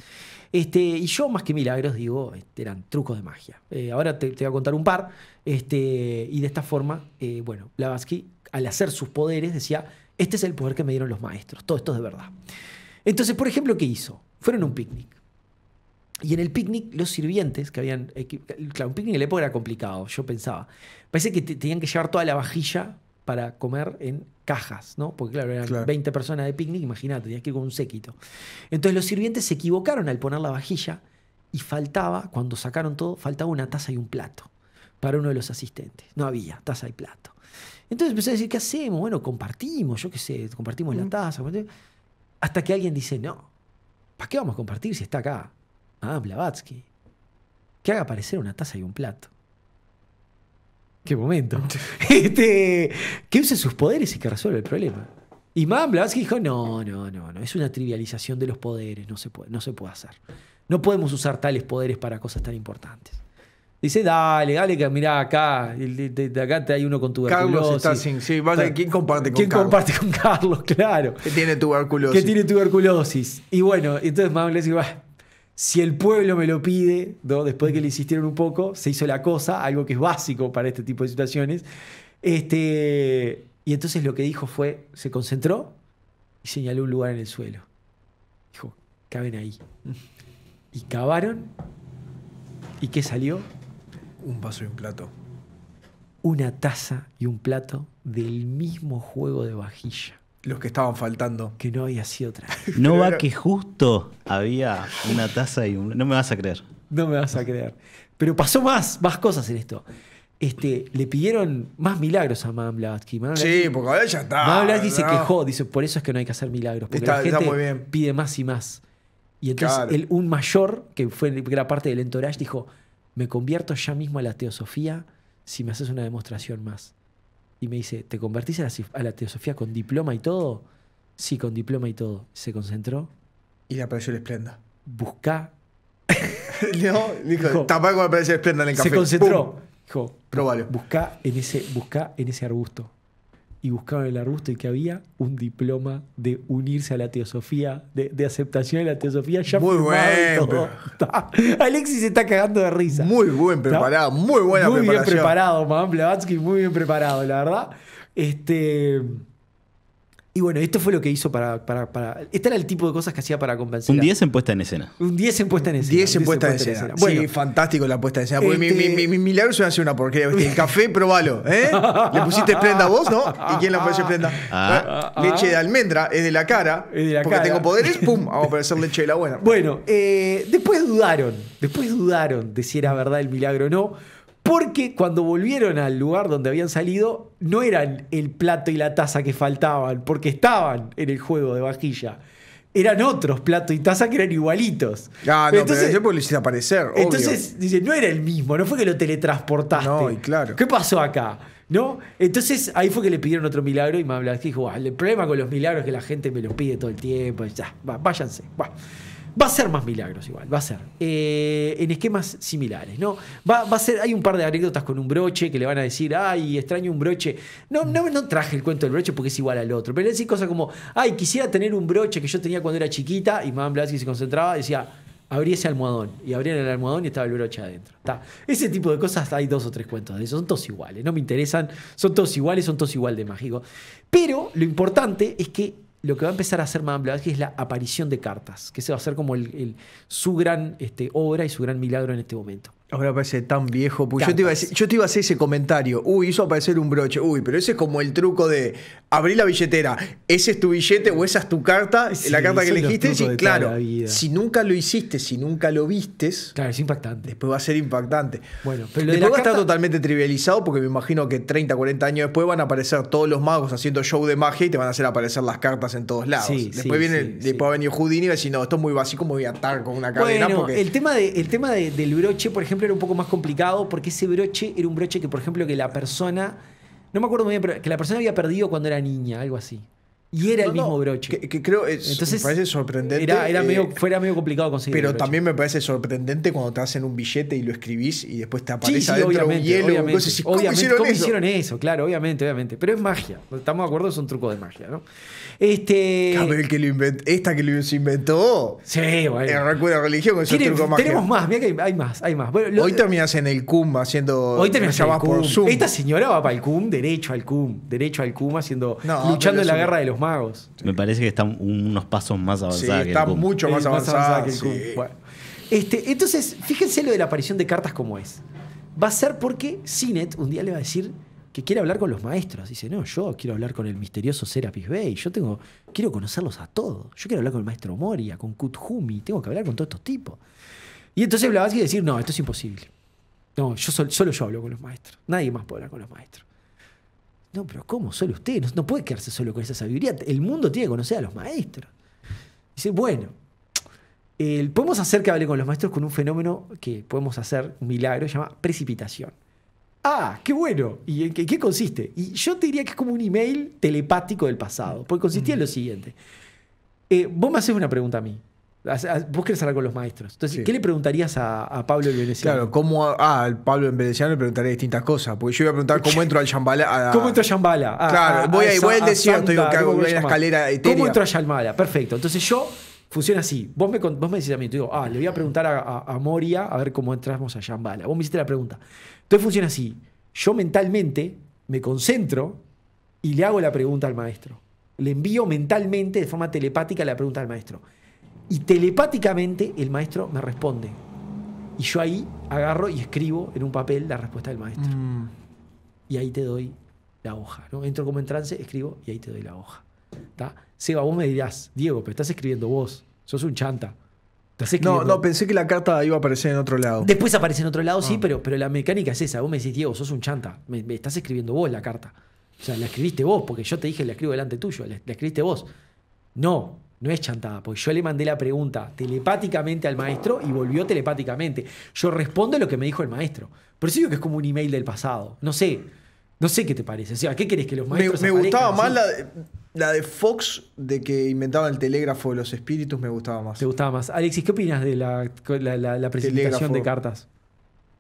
Speaker 2: Este, y yo más que milagros digo, este, eran trucos de magia. Eh, ahora te, voy a contar un par. Este, y de esta forma, eh, bueno, Blavatsky al hacer sus poderes decía, este es el poder que me dieron los maestros, todo esto es de verdad. Entonces, por ejemplo, ¿qué hizo? Fueron a un picnic. Y en el picnic, los sirvientes que habían. Claro, un picnic en la época era complicado, yo pensaba. Parece que tenían que llevar toda la vajilla para comer en cajas, ¿no? Porque, claro, eran 20 personas de picnic, imagínate, tenías que ir con un séquito. Entonces, los sirvientes se equivocaron al poner la vajilla y faltaba, cuando sacaron todo, faltaba una taza y un plato para uno de los asistentes. No había taza y plato. Entonces empecé a decir, ¿qué hacemos? Bueno, compartimos, yo qué sé, compartimos la mm. taza. Hasta que alguien dice, no, ¿para qué vamos a compartir si está acá? Ah, Blavatsky. Que haga aparecer una taza y un plato. Qué momento. este, que use sus poderes y que resuelva el problema. Y Madame Blavatsky dijo, no, no, no, no, es una trivialización de los poderes, no se, puede, no se puede hacer. No podemos usar tales poderes para cosas tan importantes. Dice, dale, dale, que mirá acá, de, acá te hay uno con tuberculosis. Carlos sí, ¿quién
Speaker 1: comparte con ¿Quién comparte con Carlos, claro. Que tiene tuberculosis. Que tiene
Speaker 2: tuberculosis. Y bueno, entonces Madame Blavatsky va, si el pueblo me lo pide, después de que le insistieron un poco, se hizo la cosa, algo que es básico para este tipo de situaciones. Este, y entonces lo que dijo fue, se concentró y señaló un lugar en el suelo. Dijo, caben ahí. Y cavaron. ¿Y qué salió?
Speaker 1: Un vaso y un plato.
Speaker 2: Una taza y un plato del mismo juego de vajilla
Speaker 1: los que estaban faltando. Que
Speaker 2: no había así otra.
Speaker 3: no va que justo había una taza y un... No me vas a creer.
Speaker 2: No me vas a creer. Pero pasó más, más cosas en esto. Este, le pidieron más milagros a Madame Blavatsky. Madame sí,
Speaker 1: porque ahora ya está. Madame Blavatsky se quejó,
Speaker 2: dice, por eso es que no hay que hacer milagros. bien. pide más y más. Y entonces un mayor, que fue que era parte del entourage, dijo, me convierto ya mismo a la teosofía si me haces una demostración más. Y me dice, ¿te convertís a la, teosofía con diploma y todo? Sí, con diploma y todo.
Speaker 1: Se concentró. Y le apareció el esplenda. Buscá. no, dijo, dijo tampoco me apareció el esplenda en el café. Se concentró. Dijo, probalo. en ese, buscá en
Speaker 2: ese arbusto y buscaban el arbusto y que había un diploma de unirse a la teosofía, de, aceptación de la teosofía. Ya muy bueno
Speaker 1: Alexis se está cagando de risa. Muy buen preparado, muy buena muy preparación. Muy bien preparado, mamá Blavatsky, muy bien preparado,
Speaker 2: la verdad. Este. Y bueno, esto fue lo que hizo para, para, para...
Speaker 3: Este era el tipo de cosas que hacía para convencer. Un 10 en puesta en escena.
Speaker 1: Un 10 en puesta en escena. 10 en puesta en escena. Bueno, sí, fantástico la puesta en escena. Porque mi, este mi, mi, milagro se hace una porquería. El café, probalo. ¿eh? Le pusiste prenda vos, ¿no? ¿Y quién la puso prenda? Ah. Ah. leche de almendra, es de la cara. Es de la porque tengo poderes, pum, vamos a aparecer leche de la buena. Bueno, eh, después dudaron. Después dudaron
Speaker 2: de si era verdad el milagro o no porque cuando volvieron al lugar donde habían salido, no eran el plato y la taza que faltaban, porque estaban en el juego de vajilla. Eran otros plato y taza que eran igualitos. Ah, no, entonces, pero
Speaker 1: yo puedo hiciste aparecer. Obvio. Entonces,
Speaker 2: dice, no era el mismo, no fue que lo teletransportaste. No, claro. ¿Qué pasó acá? ¿No? Entonces ahí fue que le pidieron otro milagro y me habló, dijo, el problema con los milagros es que la gente me los pide todo el tiempo, ya, váyanse, Va a ser más milagros igual, va a ser. Eh, en esquemas similares, ¿no? Va, a ser, hay un par de anécdotas con un broche que le van a decir, ay, extraño un broche. No, no, no traje el cuento del broche porque es igual al otro, pero le decís cosas como, ay, quisiera tener un broche que yo tenía cuando era chiquita y Madame Blasi se concentraba decía, abrí ese almohadón y abrían el almohadón y estaba el broche adentro. Está. Ese tipo de cosas, hay dos o tres cuentos de eso, son todos iguales, no me interesan, son todos iguales, son todos igual de mágico. Pero lo importante es que lo que va a empezar a hacer Madame Blavatsky es la aparición de cartas, que se va a hacer como el, su gran este, obra y su gran milagro en este
Speaker 1: momento. Ahora parece tan viejo. Pues yo, te iba a yo te iba a hacer ese comentario. Uy, hizo aparecer un broche. Uy, pero ese es como el truco de abrir la billetera. Ese es tu billete o esa es tu carta, la carta que elegiste. Y, claro, si nunca lo hiciste, si nunca lo vistes. Claro, es impactante. Después va a ser impactante. Bueno, pero después va a estar totalmente trivializado porque me imagino que 30, 40 años después van a aparecer todos los magos haciendo show de magia y te van a hacer aparecer las cartas en todos lados. después, viene, después va a venir Houdini y va a decir, no, esto es muy básico, me voy a atar con una cadena. Bueno, el tema, de, el tema del
Speaker 2: broche, por ejemplo, era un poco más complicado porque ese broche era un broche que, por ejemplo, que la persona, no me acuerdo muy bien, pero que la persona había perdido cuando era niña, algo así. Y era el mismo broche. Que, creo Entonces, me parece
Speaker 1: sorprendente. Era, era medio, eh,
Speaker 2: fuera medio complicado conseguir. Pero también
Speaker 1: me parece sorprendente cuando te hacen un billete y lo escribís y después te aparece adentro un hielo. Obviamente, ¿cómo, obviamente, hicieron, ¿cómo eso? hicieron,
Speaker 2: eso? Claro, obviamente,
Speaker 1: obviamente. Pero es magia. Estamos de acuerdo, es un truco de magia, ¿no? Este. el que lo inventó, esta que lo inventó. Sí, bueno. En eh, recuerdo religión es un truco de magia. Tenemos más, mira que hay más, hay más. hoy terminas en el CUM haciendo. Hoy terminas en el CUM. Esta señora va para el CUM,
Speaker 2: derecho al CUM, derecho al CUM, haciendo. luchando en la guerra de los magos.
Speaker 3: Me parece que están unos pasos más avanzados. Sí, está mucho más avanzado que el
Speaker 2: Este, entonces, fíjense lo de la aparición de cartas como es. Va a ser porque Sinet un día le va a decir que quiere hablar con los maestros. Dice, no, yo quiero hablar con el misterioso Serapis Bey. Yo tengo, quiero conocerlos a todos. Yo quiero hablar con el maestro Moria, con Kuthumi. Tengo que hablar con todos estos tipos. Y entonces Blavatsky decir, no, esto es imposible. No, yo solo yo hablo con los maestros. Nadie más puede hablar con los maestros. No, pero ¿cómo? Solo usted. No, puede quedarse solo con esa sabiduría. El mundo tiene que conocer a los maestros. Dice, bueno, podemos hacer que hable con los maestros con un fenómeno que podemos hacer, un milagro, se llama precipitación. Ah, qué bueno. ¿Y en qué, consiste? Y yo te diría que es como un email telepático del pasado, porque consistía en lo mm. siguiente. Eh,
Speaker 1: vos me haces una pregunta a mí. Vos querés hablar con los maestros. Entonces, ¿qué le preguntarías a, Pablo el Veneciano? Claro, ¿cómo ah, al Pablo el Veneciano le preguntaría distintas cosas. Porque yo iba a preguntar cómo entro al Shambhala. ¿Cómo entro a Shambhala? claro, voy, a, voy al desierto, digo la escalera ¿Cómo entro a Shambhala? Perfecto.
Speaker 2: Entonces yo funciona así. Vos me, vos me decís a mí, digo, ah, le voy a preguntar a, Moria a ver cómo entramos a Shambhala. Vos me hiciste la pregunta. Entonces funciona así. Yo mentalmente me concentro y le hago la pregunta al maestro. Le envío mentalmente, de forma telepática, la pregunta al maestro y telepáticamente el maestro me responde. Y yo ahí agarro y escribo en un papel la respuesta del maestro. Mm. Y ahí te doy la hoja. ¿no? Entro como en trance, escribo y ahí te doy la hoja. Seba, vos me dirás, Diego, pero estás escribiendo vos. Sos un chanta.
Speaker 1: No, no, pensé que la carta iba a aparecer en otro lado. Después
Speaker 2: aparece en otro lado, sí, ah. pero, pero la mecánica es esa. Vos me decís, Diego, sos un chanta. Me, estás escribiendo vos la carta. O sea, la escribiste vos, porque yo te dije, la escribo delante tuyo, la escribiste vos. No, no es chantada, porque yo le mandé la pregunta telepáticamente al maestro y volvió telepáticamente. Yo respondo lo que me dijo el maestro. Por eso digo que es como un email del pasado. No sé. No sé qué te parece. O sea, ¿qué crees que los maestros. Me, me gustaba más
Speaker 1: la de, Fox de que inventaba el telégrafo de los espíritus, me gustaba más. Te gustaba más. Alexis, ¿qué opinas de la,
Speaker 2: presentación de cartas?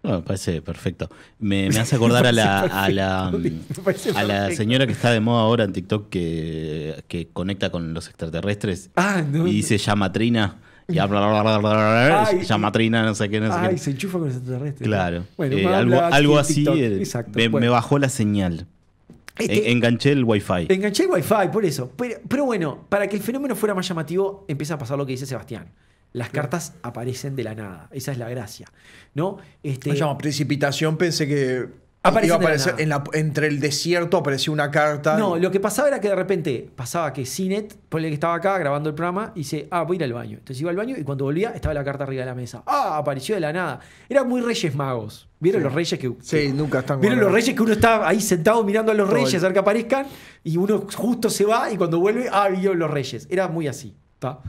Speaker 3: me parece perfecto. Me, hace acordar a la, a la, mm, señora que está de moda ahora en TikTok que, que conecta con los extraterrestres ah, y dice llama Trina Y habla, Llamatrina, no sé qué, no sé ay, se
Speaker 1: enchufa con los extraterrestres. Claro. Eh, algo,
Speaker 3: así me, bajó la señal. enganché el wifi.
Speaker 2: Enganché el wifi, por eso. pero, bueno, para que el fenómeno fuera más llamativo,
Speaker 1: empieza a pasar lo que dice Sebastián. Las cartas aparecen de la nada. Esa es la gracia. ¿No? Este, llama precipitación, pensé que iba a aparecer entre el desierto apareció una carta. No, lo que pasaba era que de repente pasaba que Cinet, por el que estaba acá grabando el programa,
Speaker 2: dice, ah, voy a ir al baño. Entonces iba al baño y cuando volvía estaba la carta arriba de la mesa. Ah, apareció de la nada. Eran muy reyes magos. ¿Vieron los reyes que... Sí, nunca están... ¿Vieron los reyes que uno está ahí sentado mirando a los reyes a ver que aparezcan y uno justo se va y cuando vuelve, ah, vio los reyes. Era muy así. ¿está?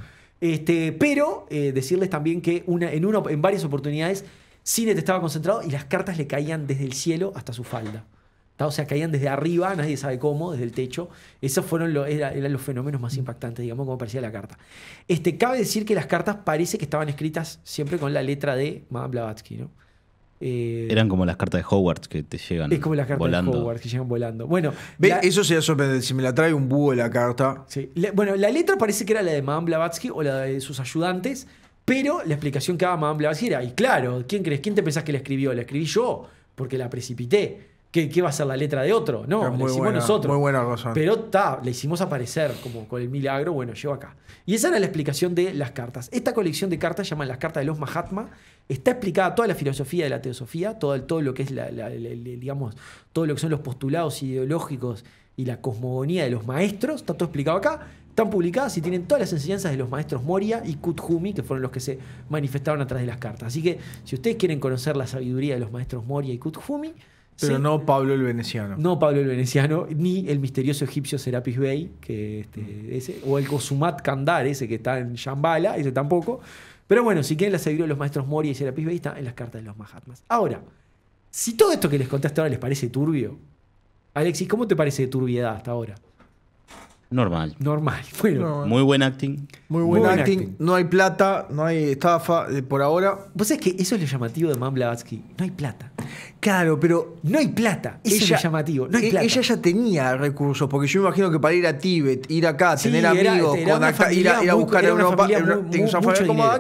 Speaker 2: Este, pero eh, decirles también que una, en, en varias oportunidades Cine estaba concentrado y las cartas le caían desde el cielo hasta su falda. O sea, caían desde arriba, nadie sabe cómo, desde el techo. Esos fueron eran los fenómenos más impactantes, digamos, como parecía la carta. Este, cabe decir que las cartas parece que estaban escritas siempre con la letra de Madame Blavatsky, ¿no?
Speaker 1: Eh, Eran
Speaker 3: como las cartas de Hogwarts que te llegan. Es como las cartas de Hogwarts
Speaker 1: que llegan volando. Bueno, eso se sorprendente. Si me la trae un búho la carta. bueno, la letra parece que era la de Madame
Speaker 2: Blavatsky o la de sus ayudantes, pero la explicación que daba Madame Blavatsky era, y claro, ¿quién crees? ¿Quién te pensás que la escribió? La escribí yo, porque la precipité. ¿Qué, va a ser la letra de otro? No, la hicimos nosotros. Muy Pero ta, le hicimos aparecer como con el milagro, bueno, llegó acá. Y esa era la explicación de las cartas. Esta colección de cartas, llaman las cartas de los Mahatma, está explicada toda la filosofía de la teosofía, todo, todo lo que es, la, digamos, todo lo que son los postulados ideológicos y la cosmogonía de los maestros, está todo explicado acá. Están publicadas y tienen todas las enseñanzas de los maestros Moria y Kuthumi, que fueron los que se manifestaron atrás de las cartas. Así que, si ustedes quieren conocer la sabiduría de los maestros Moria y Kuthumi, pero no
Speaker 1: Pablo el Veneciano. No Pablo el Veneciano,
Speaker 2: ni el misterioso egipcio Serapis Bey, que este, mm. ese, o el Kosumat Kandar, ese que está en Shambhala, ese tampoco. Pero bueno, si quieren la seguir de los maestros Mori y Serapis Bey, está en las cartas de los Mahatmas. Ahora, si todo esto que les contaste ahora les parece turbio, Alexis, ¿cómo te
Speaker 3: parece de turbiedad hasta ahora? Normal. Normal. Bueno, muy buen acting. Muy buen, acting.
Speaker 1: No hay plata, no hay estafa eh, por ahora. Vos sabés que eso es lo llamativo de Mam Blavatsky. No hay plata. Claro, pero. No hay plata. Eso es llamativo. E-, ella ya tenía recursos, porque yo me imagino que para ir a Tíbet, ir acá, tener amigos, ir, a, ir, a, buscar a Europa. Una, una, ah, mucho dinero,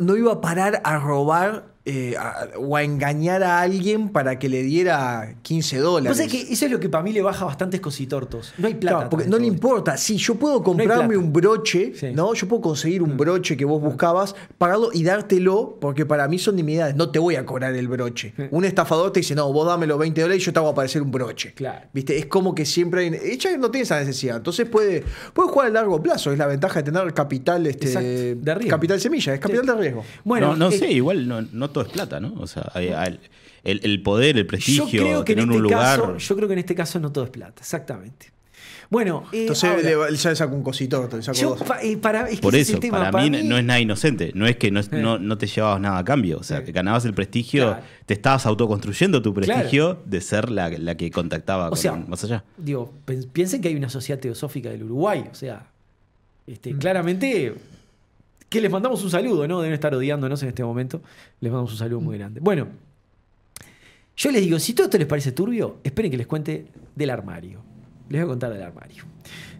Speaker 1: no iba a parar a robar eh, o a engañar a alguien para que le diera 15 dólares. es
Speaker 2: que eso es lo que para mí le baja bastantes cositortos.
Speaker 1: No hay plata. porque no le importa. Si, yo puedo comprarme un broche, ¿no? Yo puedo conseguir un mm. broche que vos mm. buscabas, pagarlo y dártelo, porque para mí son dignidades. No te voy a cobrar el broche. Un estafador te dice, no, vos dame los 20 dólares y yo te hago aparecer un broche. Claro. ¿Viste? Es como que siempre hay. Ella no tiene esa necesidad. Entonces puede, puede jugar a largo plazo. Es la ventaja de tener capital este, de riesgo. Capital semilla, es capital de riesgo. Bueno, no, eh, sé,
Speaker 3: igual no, no es plata, ¿no? O sea, el, poder, el prestigio, que tener en un este lugar. yo
Speaker 1: creo que en este caso no todo es plata, exactamente. Bueno, eh, entonces ya le saco un cosito, le saco para, Por
Speaker 3: eso, para, mí, no es nada inocente, no es que no, te llevabas nada a cambio, o sea, que ganabas el prestigio, te estabas autoconstruyendo tu prestigio de ser la, que contactaba con, más allá.
Speaker 2: Digo, piensen que hay una sociedad teosófica del Uruguay, o sea, este, mm. claramente que les mandamos un saludo, ¿no? Deben estar odiándonos en este momento. Les mandamos un saludo muy mm. grande. Bueno, yo les digo, si todo esto les parece turbio, esperen que les cuente del armario. Les voy a contar del armario.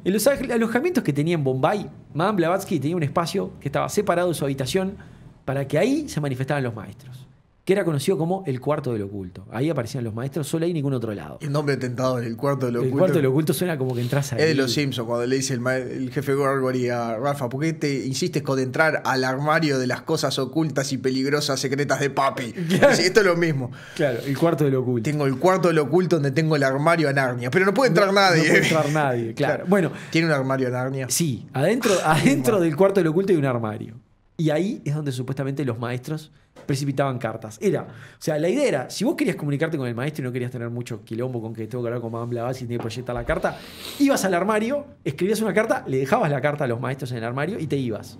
Speaker 2: En los alojamientos que tenía en Bombay, Madame Blavatsky tenía un espacio que estaba separado de su habitación para que ahí se manifestaran los maestros que era conocido como el cuarto del oculto. Ahí aparecían los maestros, solo hay ningún otro lado.
Speaker 1: El nombre tentador, el cuarto del oculto. El cuarto del oculto suena como que entras ahí. Es de los Simpsons, cuando le dice el, jefe Gorgory a Rafa, ¿por qué te insistes con entrar al armario de las cosas ocultas y peligrosas secretas de papi? esto es lo mismo. Claro, el cuarto del oculto. Tengo el cuarto del oculto donde tengo el armario a Narnia, pero no puede entrar nadie. No puede entrar nadie, claro. Bueno. ¿Tiene un armario a Narnia? Sí, adentro,
Speaker 2: adentro del cuarto del oculto hay un armario. Y ahí es donde supuestamente los maestros precipitaban cartas. Era, o sea, la idea era, si vos querías comunicarte con el maestro y no querías tener mucho quilombo con que tengo que hablar con mamá si y tiene que proyectar la carta, ibas al armario, escribías una carta, le dejabas la carta a los maestros en el armario y te ibas.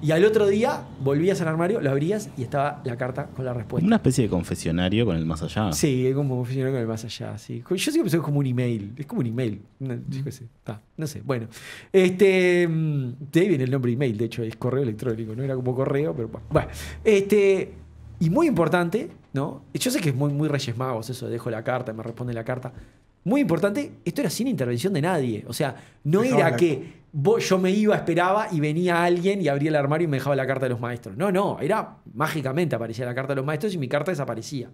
Speaker 2: Y al otro día volvías al armario, lo abrías y estaba la carta con la respuesta. Una
Speaker 3: especie de confesionario con el más allá. Sí,
Speaker 2: es como un confesionario con el más allá. Sí. Yo sigo pensé que es como un email. Es como un email. No, sé. no sé. Bueno. Este, mm, de ahí viene el nombre email, de hecho, es correo electrónico. No era como correo, pero bueno. Este, y muy importante, ¿no? Yo sé que es muy, muy Reyes Magos eso, dejo la carta, me responde la carta. Muy importante, esto era sin intervención de nadie. O sea, no era que yo me iba, esperaba y venía alguien y abría el armario y me dejaba la carta de los maestros. No, no, era mágicamente aparecía la carta de los maestros y mi carta desaparecía.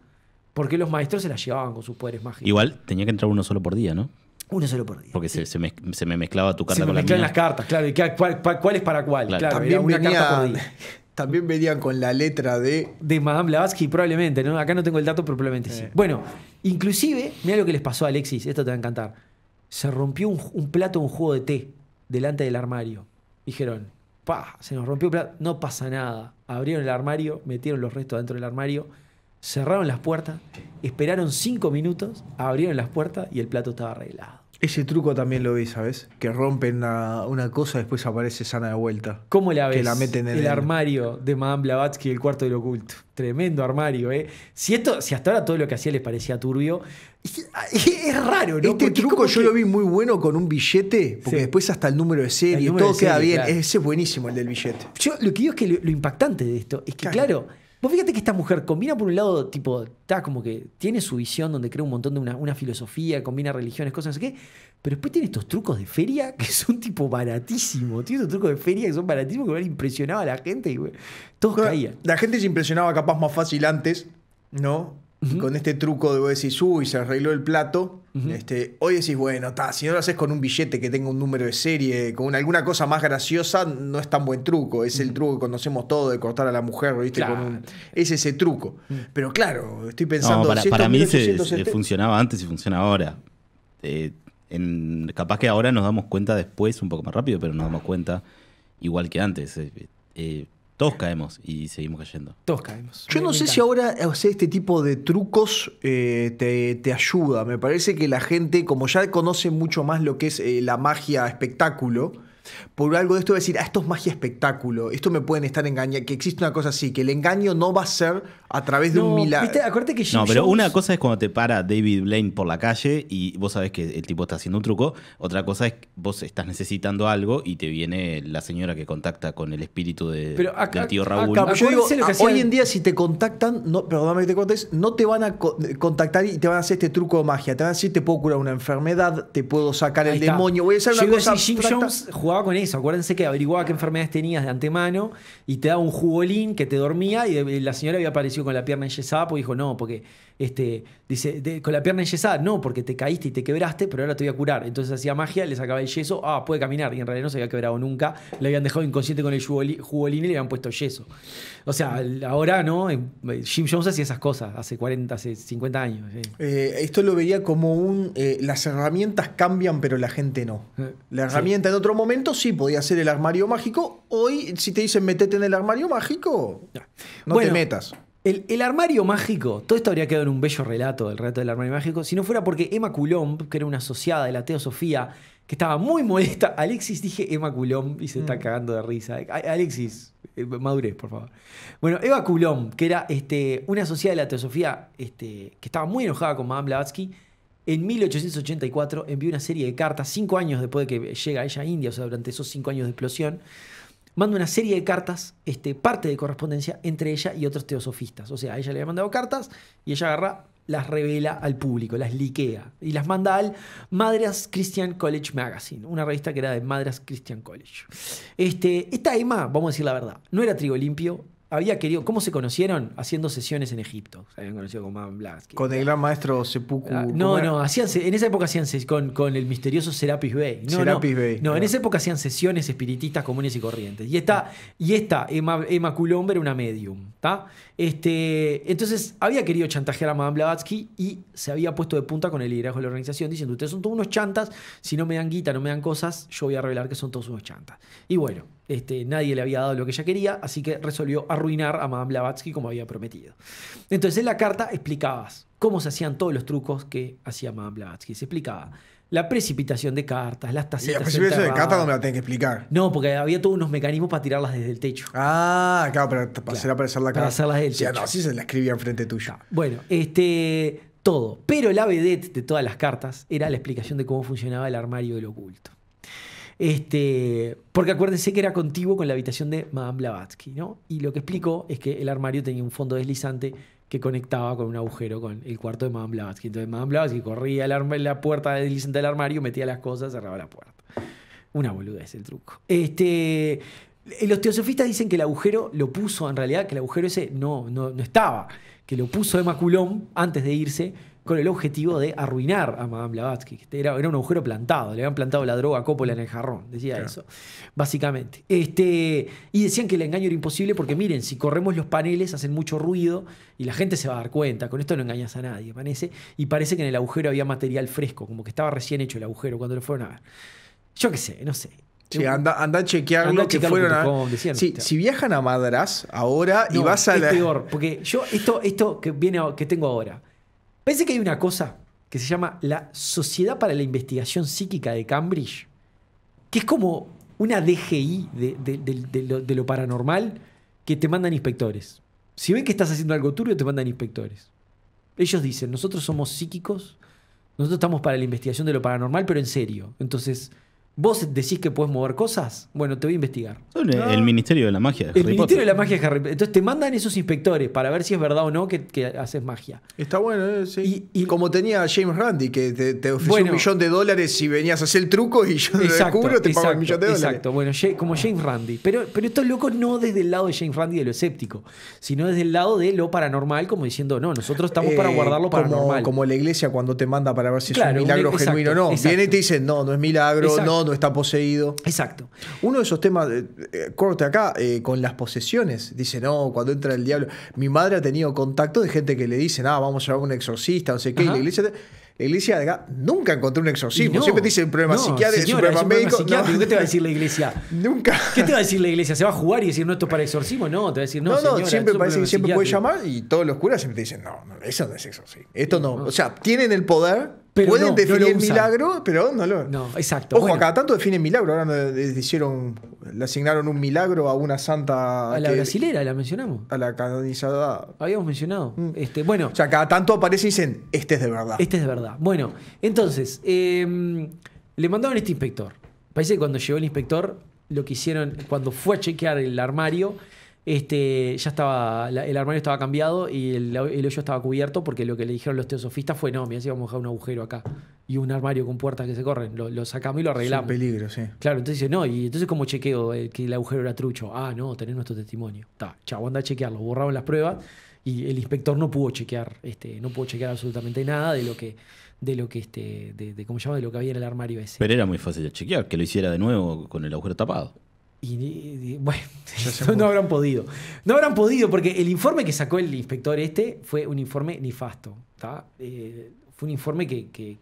Speaker 2: Porque los maestros se la llevaban con sus poderes mágicos.
Speaker 3: Igual tenía que entrar uno solo por día, ¿no? Uno solo por día. Porque se, me, mezclaba tu carta con mezclan mía. las
Speaker 1: cartas, claro. cuál, es para cuál? también, una también venían con la letra de...
Speaker 2: De Madame Blavatsky, probablemente. ¿no? Acá no tengo el dato, pero probablemente sí. Eh. Bueno, inclusive, mira lo que les pasó a Alexis. Esto te va a encantar. Se rompió un, un plato, un juego de té delante del armario. Dijeron, pa, se nos rompió plato, no pasa nada. Abrieron el armario, metieron los restos dentro del armario, cerraron las puertas, esperaron cinco minutos, abrieron las
Speaker 1: puertas y el plato estaba arreglado. Ese truco también lo vi, ¿sabes? Que rompen una, cosa y después aparece sana de vuelta. ¿Cómo la ves? Que la meten en el,
Speaker 2: armario de Madame Blavatsky, el cuarto del oculto. Tremendo armario, ¿eh? Si, esto, si hasta ahora todo lo que hacía les parecía turbio, es
Speaker 1: ah, raro, ¿no? Este truco yo lo vi muy bueno con un billete, porque después hasta el número de serie, todo queda bien. Ese es buenísimo, el del billete. Yo lo que digo es que lo, impactante de esto es que, claro
Speaker 2: Vos fíjate que esta mujer combina por un lado, tipo, está como que tiene su visión donde crea un montón de una, filosofía, combina religiones, cosas, así. sé pero después tiene estos trucos de feria que son tipo baratísimos.
Speaker 1: Tiene estos trucos de feria que son baratísimos que van impresionaba a la gente y todos caían. La gente se impresionaba capaz más fácil antes, ¿no? con este truco de vos decís, uy, se arregló el plato. este, hoy decís, bueno, si no lo haces con un billete que tenga un número de serie, con alguna cosa más graciosa, no es tan buen truco. Es el truco que conocemos todos de cortar a la mujer, ¿viste? es ese truco. Mm. Pero claro, estoy pensando. para, mí
Speaker 3: funcionaba antes y funciona ahora. Eh, capaz que ahora nos damos cuenta después, un poco más rápido, pero nos damos cuenta igual que antes. Eh, eh, todos caemos y seguimos cayendo. Todos
Speaker 1: caemos. Yo no sé si ahora hacer este tipo de trucos eh, te, ayuda. Me parece que la gente, como ya conoce mucho más lo que es eh, la magia espectáculo, por algo de esto, a decir, ah, esto es magia espectáculo, esto me pueden estar engañando, que existe una cosa así, que el engaño no va a ser a través de un milagro. Acuérdate que No, pero una
Speaker 3: cosa es cuando te para David Blaine por la calle y vos sabes que el tipo está haciendo un truco, otra cosa es vos estás necesitando algo y te viene la señora que contacta con el espíritu de, del tío Raúl. yo digo, ah, hoy en
Speaker 1: día si te contactan, no, perdóname que te contes, no te van a eh, contactar y te van a hacer este truco de magia, te van a decir, te puedo curar una enfermedad, te puedo sacar el demonio, voy a hacer una cosa
Speaker 2: con eso. Acuérdense que averiguaba qué enfermedades tenías de antemano y te daba un jugolín que te dormía y la señora había aparecido con la pierna enyesada y dijo, no, porque este, dice, con la pierna enyesada, no, porque te caíste y te quebraste, pero ahora te voy a curar. Entonces hacía magia, le sacaba el yeso, ah, puede caminar, y en realidad no se había quebrado nunca, le habían dejado inconsciente con el jugolín y le habían puesto yeso. O sea, ahora, ¿no? Eh, Jim Jones hacía esas cosas hace 40, hace 50 años.
Speaker 1: Eh, esto lo veía como un, eh, las herramientas cambian, pero la gente no. La herramienta en otro momento sí podía ser el armario mágico, hoy si te dicen metete en el armario mágico, no te metas.
Speaker 2: El, armario mágico, todo esto habría quedado en un bello relato, el relato del armario mágico, si no fuera porque Emma Coulomb, que era una asociada de la teosofía, que estaba muy molesta, Alexis dije Emma Coulomb y se está mm. cagando de risa. Alexis, eh, madurez, por favor. Bueno, Eva Coulomb, que era este, una asociada de la teosofía este, que estaba muy enojada con Madame Blavatsky, en 1884 envió una serie de cartas, cinco años después de que llega ella a India, o sea, durante esos cinco años de explosión, manda una serie de cartas, este, parte de correspondencia entre ella y otros teosofistas. O sea, ella le había mandado cartas y ella agarra, las revela al público, las liquea y las manda al Madras Christian College Magazine, una revista que era de Madras Christian College. Este, esta Emma, vamos a decir la verdad, no era trigo limpio, había querido. ¿Cómo se conocieron? Haciendo sesiones en Egipto. Se habían conocido
Speaker 1: con Madame Blavatsky. Con el gran maestro Sepuku. Ah, no, no,
Speaker 2: hacían, en esa época hacían con, con el misterioso Serapis Bey. Serapis Bey. No, en esa época hacían sesiones espiritistas comunes y corrientes. Y esta, y esta Emma, Emma era una medium. Este, entonces había querido chantajear a Madame Blavatsky y se había puesto de punta con el liderazgo de la organización diciendo: Ustedes son todos unos chantas, si no me dan guita, no me dan cosas, yo voy a revelar que son todos unos chantas. Y bueno, este, nadie le había dado lo que ella quería, así que resolvió arruinar a Madame Blavatsky como había prometido. Entonces en la carta explicabas cómo se hacían todos los trucos que hacía Madame Blavatsky. Se explicaba la precipitación de cartas, las tacitas. La precipitación de cartas no me la tenés que explicar. No, porque había todos unos mecanismos para tirarlas desde el techo.
Speaker 1: Ah, claro, para, para hacer la carta. Para hacerlas desde techo. se la escribía enfrente ah,
Speaker 2: Bueno, este, todo. Pero la vedette de todas las cartas era la explicación de cómo funcionaba el armario del oculto. Este, porque acuérdense que era contiguo con la habitación de Madame Blavatsky, ¿no? Y lo que explicó es que el armario tenía un fondo deslizante que conectaba con un agujero con el cuarto de Madame Blavatsky. Entonces Madame Blavatsky corría la, la puerta deslizante del armario, metía las cosas, cerraba la puerta. Una boluda es el truco. Este, eh, los teosofistas dicen que el agujero lo puso, en realidad, que el agujero ese no, no, estaba, que lo puso Emma antes de irse con el objetivo de arruinar a Madame Blavatsky. era, un agujero plantado, le habían plantado la droga a Coppola en el jarrón, decía eso, básicamente. Este, y decían que el engaño era imposible porque miren, si corremos los paneles hacen mucho ruido y la gente se va a dar cuenta, con esto no engañas a nadie, parece. Y parece que en el agujero había material fresco, como que estaba recién hecho el agujero cuando lo fueron a ver. Yo qué sé, no sé. Sí, anda, anda a que fueron a...
Speaker 1: si viajan a Madrás ahora y vas a... Es peor,
Speaker 2: porque yo esto, esto que, viene, que tengo ahora Parece que hay una cosa que se llama la Sociedad para la Investigación Psíquica de Cambridge, que es como una DGI de, lo, lo, paranormal que te mandan inspectores. Si ven que estás haciendo algo turbio, te mandan inspectores. Ellos dicen, nosotros somos psíquicos, nosotros estamos para la investigación de lo paranormal, pero en serio. Entonces, ¿Vos decís que puedes mover cosas? Bueno, te voy a investigar.
Speaker 3: El Ministerio de la Magia Harry El Ministerio de
Speaker 2: la Magia Entonces te mandan esos inspectores para ver si es verdad o no que, haces magia.
Speaker 1: Está bueno, eh, sí. Y, Como tenía James Randi, que te, ofreció un millón de dólares si venías a hacer el truco y yo te descubro, te pago un millón de dólares. Exacto, bueno,
Speaker 2: como James Randi. Pero, pero es loco no desde el lado de James Randi de lo escéptico, sino desde el lado de lo paranormal, como diciendo, no, nosotros estamos para eh, guardar lo paranormal.
Speaker 1: Como, la iglesia cuando te manda para ver si es un milagro e- genuino o no. Viene y te dicen, no, no es milagro, no está poseído. Exacto. Uno de esos temas, eh, eh, corte acá, eh, con las posesiones. Dice, no, cuando entra el diablo. Mi madre ha tenido contacto de gente que le dice ah, vamos a llevar a un exorcista, no sé qué, y la iglesia. La iglesia acá nunca encontró un exorcismo. Siempre dice el problema psiquiátrico, ¿Qué te va a decir la iglesia? Nunca. ¿Qué
Speaker 2: te va a decir la iglesia? ¿Se va a jugar y decir no esto para exorcismo? No, te va a decir no. señora, no, siempre parece que siempre puedes
Speaker 1: llamar y todos los curas siempre te dicen no, no eso no es exorcismo. Esto no. O sea, tienen el poder, Pueden definir milagro, pero no lo. No, exacto. Ojo, cada tanto definen milagro. Ahora eh, le, hicieron, le asignaron un milagro a una santa. A la brasilera, la mencionamos. A la canonizada. Habíamos mencionado. Mm. Este, bueno. O sea, cada tanto aparece y dicen, este es de verdad. Este es de verdad.
Speaker 2: Bueno, entonces, em, le mandaron este inspector. Parece que cuando llegó el inspector, lo que hicieron, cuando fue a chequear el armario, este, ya estaba, el armario estaba cambiado y el, hoyo estaba cubierto porque lo que le dijeron los teosofistas fue, no, mira, si vamos a dejar un agujero acá y un armario con puertas que se corren, lo, sacamos y lo arreglamos. peligro, sí. Claro, entonces dice, no, y entonces como chequeo eh, que el agujero era trucho, ah, no, tenés nuestro testimonio. Está, chavo, anda a chequearlo, borraron las pruebas y el inspector no pudo chequear, este, no pudo chequear absolutamente nada de lo que de lo que este, de, de, ¿cómo se llama? de lo que había en el armario ese.
Speaker 3: Pero era muy fácil de chequear, que lo hiciera de nuevo con el agujero tapado.
Speaker 2: Y, bueno, no, habrán podido. No habrán podido porque el informe que sacó el inspector este fue un informe nefasto. Eh, fue un informe que,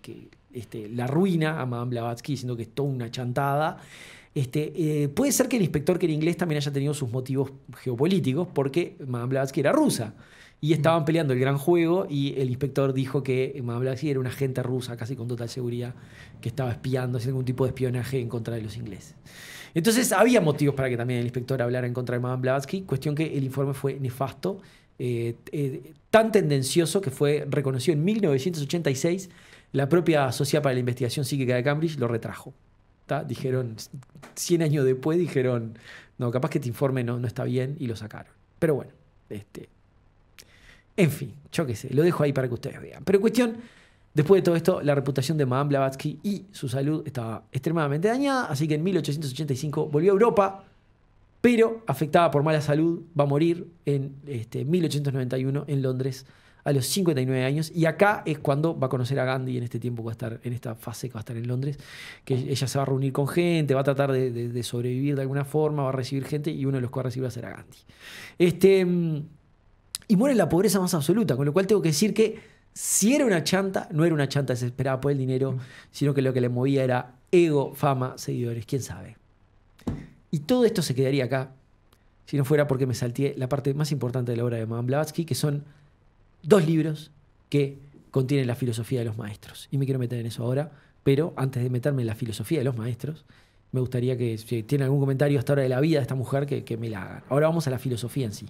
Speaker 2: este, la ruina a Madame Blavatsky diciendo que es toda una chantada. Este, eh, puede ser que el inspector que era inglés también haya tenido sus motivos geopolíticos porque Madame Blavatsky era rusa. Y mm. estaban peleando el gran juego y el inspector dijo que Madame Blavatsky era una agente rusa casi con total seguridad que estaba espiando, haciendo algún tipo de espionaje en contra de los ingleses. Entonces había motivos para que también el inspector hablara en contra de Madame Blavatsky, cuestión que el informe fue nefasto, eh, eh, tan tendencioso que fue reconocido en 1986. La propia Sociedad para la Investigación Psíquica de Cambridge lo retrajo. Dijeron, 100 años después, dijeron, no, capaz que este informe no, no está bien y lo sacaron. Pero bueno, este, en fin, yo qué sé, lo dejo ahí para que ustedes vean. Pero cuestión Después de todo esto, la reputación de Madame Blavatsky y su salud estaba extremadamente dañada, así que en 1885 volvió a Europa, pero afectada por mala salud, va a morir en 1891 este, en Londres a los 59 años. Y acá es cuando va a conocer a Gandhi en este tiempo va a estar, en esta fase que va a estar en Londres, que ella se va a reunir con gente, va a tratar de, sobrevivir de alguna forma, va a recibir gente y uno de los que va a recibir va a ser a Gandhi. Este, mm, y muere en la pobreza más absoluta, con lo cual tengo que decir que si era una chanta, no era una chanta desesperada por el dinero, mm. sino que lo que le movía era ego, fama, seguidores, quién sabe. Y todo esto se quedaría acá si no fuera porque me salté la parte más importante de la obra de Madame Blavatsky, que son dos libros que contienen la filosofía de los maestros. Y me quiero meter en eso ahora, pero antes de meterme en la filosofía de los maestros, me gustaría que si tienen algún comentario hasta ahora de la vida de esta mujer, que, me la hagan. Ahora vamos a la filosofía en sí.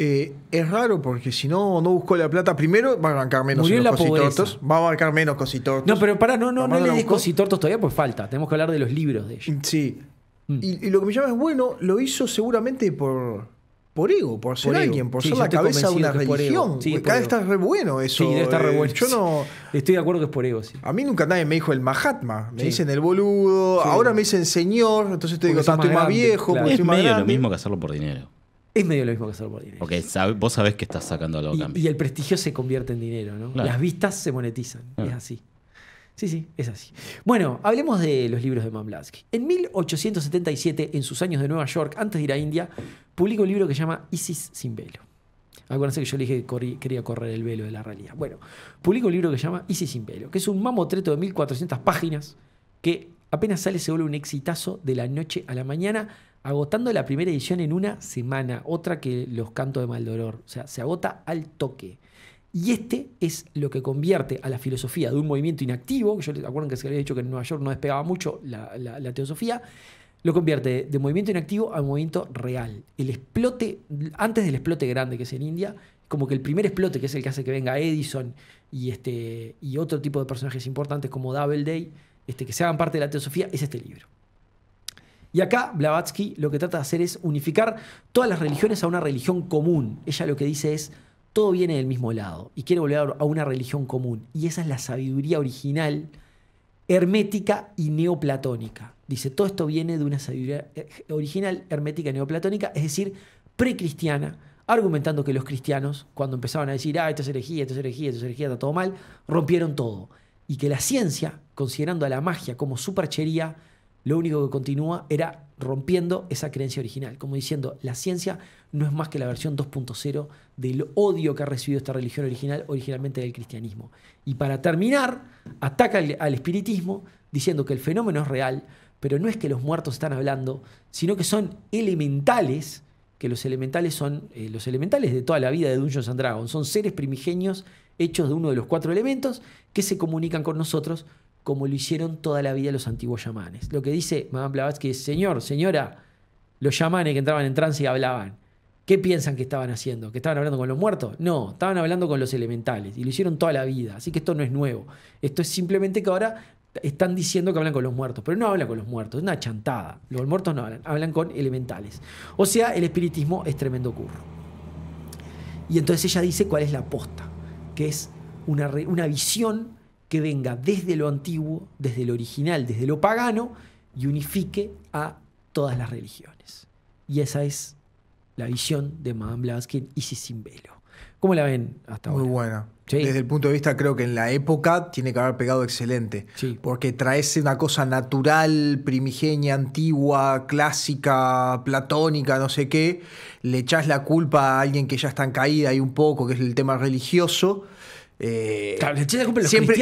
Speaker 1: Eh, es raro porque si no, no buscó la plata, primero va a arrancar menos Murió los cositortos. Va a arrancar menos cositortos. No, pero para no, no, no, le des cositortos todavía, pues falta. Tenemos que hablar de los libros de ella. Sí. Mm. Y, lo que me llama es bueno, lo hizo seguramente por. Por ego, por ser alguien, por ser la cabeza de una religión. Cada vez está re bueno eso. Sí, está eh. yo no. Estoy de acuerdo que es por ego. A mí nunca nadie me dijo el Mahatma. Me dicen el boludo. Ahora me dicen señor. Entonces te digo, estoy más, viejo. es medio lo
Speaker 3: mismo que hacerlo por dinero. Es medio lo mismo que hacer por dinero. Porque vos sabés que estás sacando algo cambio.
Speaker 2: Y, el prestigio se convierte en dinero, ¿no? Las vistas se monetizan. Es así. Sí, sí, es así. Bueno, hablemos de los libros de Mamlatsky. En 1877, en sus años de Nueva York, antes de ir a India, publicó un libro que se llama Isis sin velo. Acuérdense que yo le dije que quería correr el velo de la realidad. Bueno, publicó un libro que se llama Isis sin velo, que es un mamotreto de 1400 páginas que apenas sale se vuelve un exitazo de la noche a la mañana agotando la primera edición en una semana, otra que Los Cantos de Maldolor. O sea, se agota al toque. Y este es lo que convierte a la filosofía de un movimiento inactivo, que yo recuerdo que se había dicho que en Nueva York no despegaba mucho la, teosofía, lo convierte de, movimiento inactivo a movimiento real. El explote, antes del explote grande que es en India, como que el primer explote, que es el que hace que venga Edison y, este, y otro tipo de personajes importantes como Day, este, que se hagan parte de la teosofía, es este libro. Y acá Blavatsky lo que trata de hacer es unificar todas las religiones a una religión común. Ella lo que dice es, todo viene del mismo lado y quiere volver a una religión común. Y esa es la sabiduría original, hermética y neoplatónica. Dice, todo esto viene de una sabiduría eh, original, hermética y neoplatónica, es decir, precristiana, argumentando que los cristianos, cuando empezaban a decir, ah, esto es herejía, esto es herejía, esto es herejía, está todo mal, rompieron todo. Y que la ciencia, considerando a la magia como superchería, lo único que continúa era rompiendo esa creencia original, como diciendo, la ciencia no es más que la versión 2.0 del odio que ha recibido esta religión original, originalmente del cristianismo. Y para terminar, ataca al, espiritismo diciendo que el fenómeno es real, pero no es que los muertos están hablando, sino que son elementales, que los elementales son eh, los elementales de toda la vida de Dungeons and Dragons, son seres primigenios hechos de uno de los cuatro elementos que se comunican con nosotros como lo hicieron toda la vida los antiguos yamanes. Lo que dice Madame Blavatsky es, señor, señora, los yamanes que entraban en trance y hablaban, ¿qué piensan que estaban haciendo? ¿Que estaban hablando con los muertos? No, estaban hablando con los elementales y lo hicieron toda la vida. Así que esto no es nuevo. Esto es simplemente que ahora están diciendo que hablan con los muertos, pero no hablan con los muertos, es una chantada. Los muertos no hablan, hablan con elementales. O sea, el espiritismo es tremendo curro. Y entonces ella dice cuál es la aposta, que es una, una visión que venga desde lo antiguo, desde lo original, desde lo pagano, y unifique a todas las religiones. Y esa es la visión de Madame Blaskin y Sin Velo.
Speaker 1: ¿Cómo la ven hasta ahora? Muy buena. Desde el punto de vista, creo que en la época tiene que haber pegado excelente. Sí. Porque traes una cosa natural, primigenia, antigua, clásica, platónica, no sé qué, le echas la culpa a alguien que ya está en caída ahí un poco, que es el tema religioso. Eh, claro, siempre,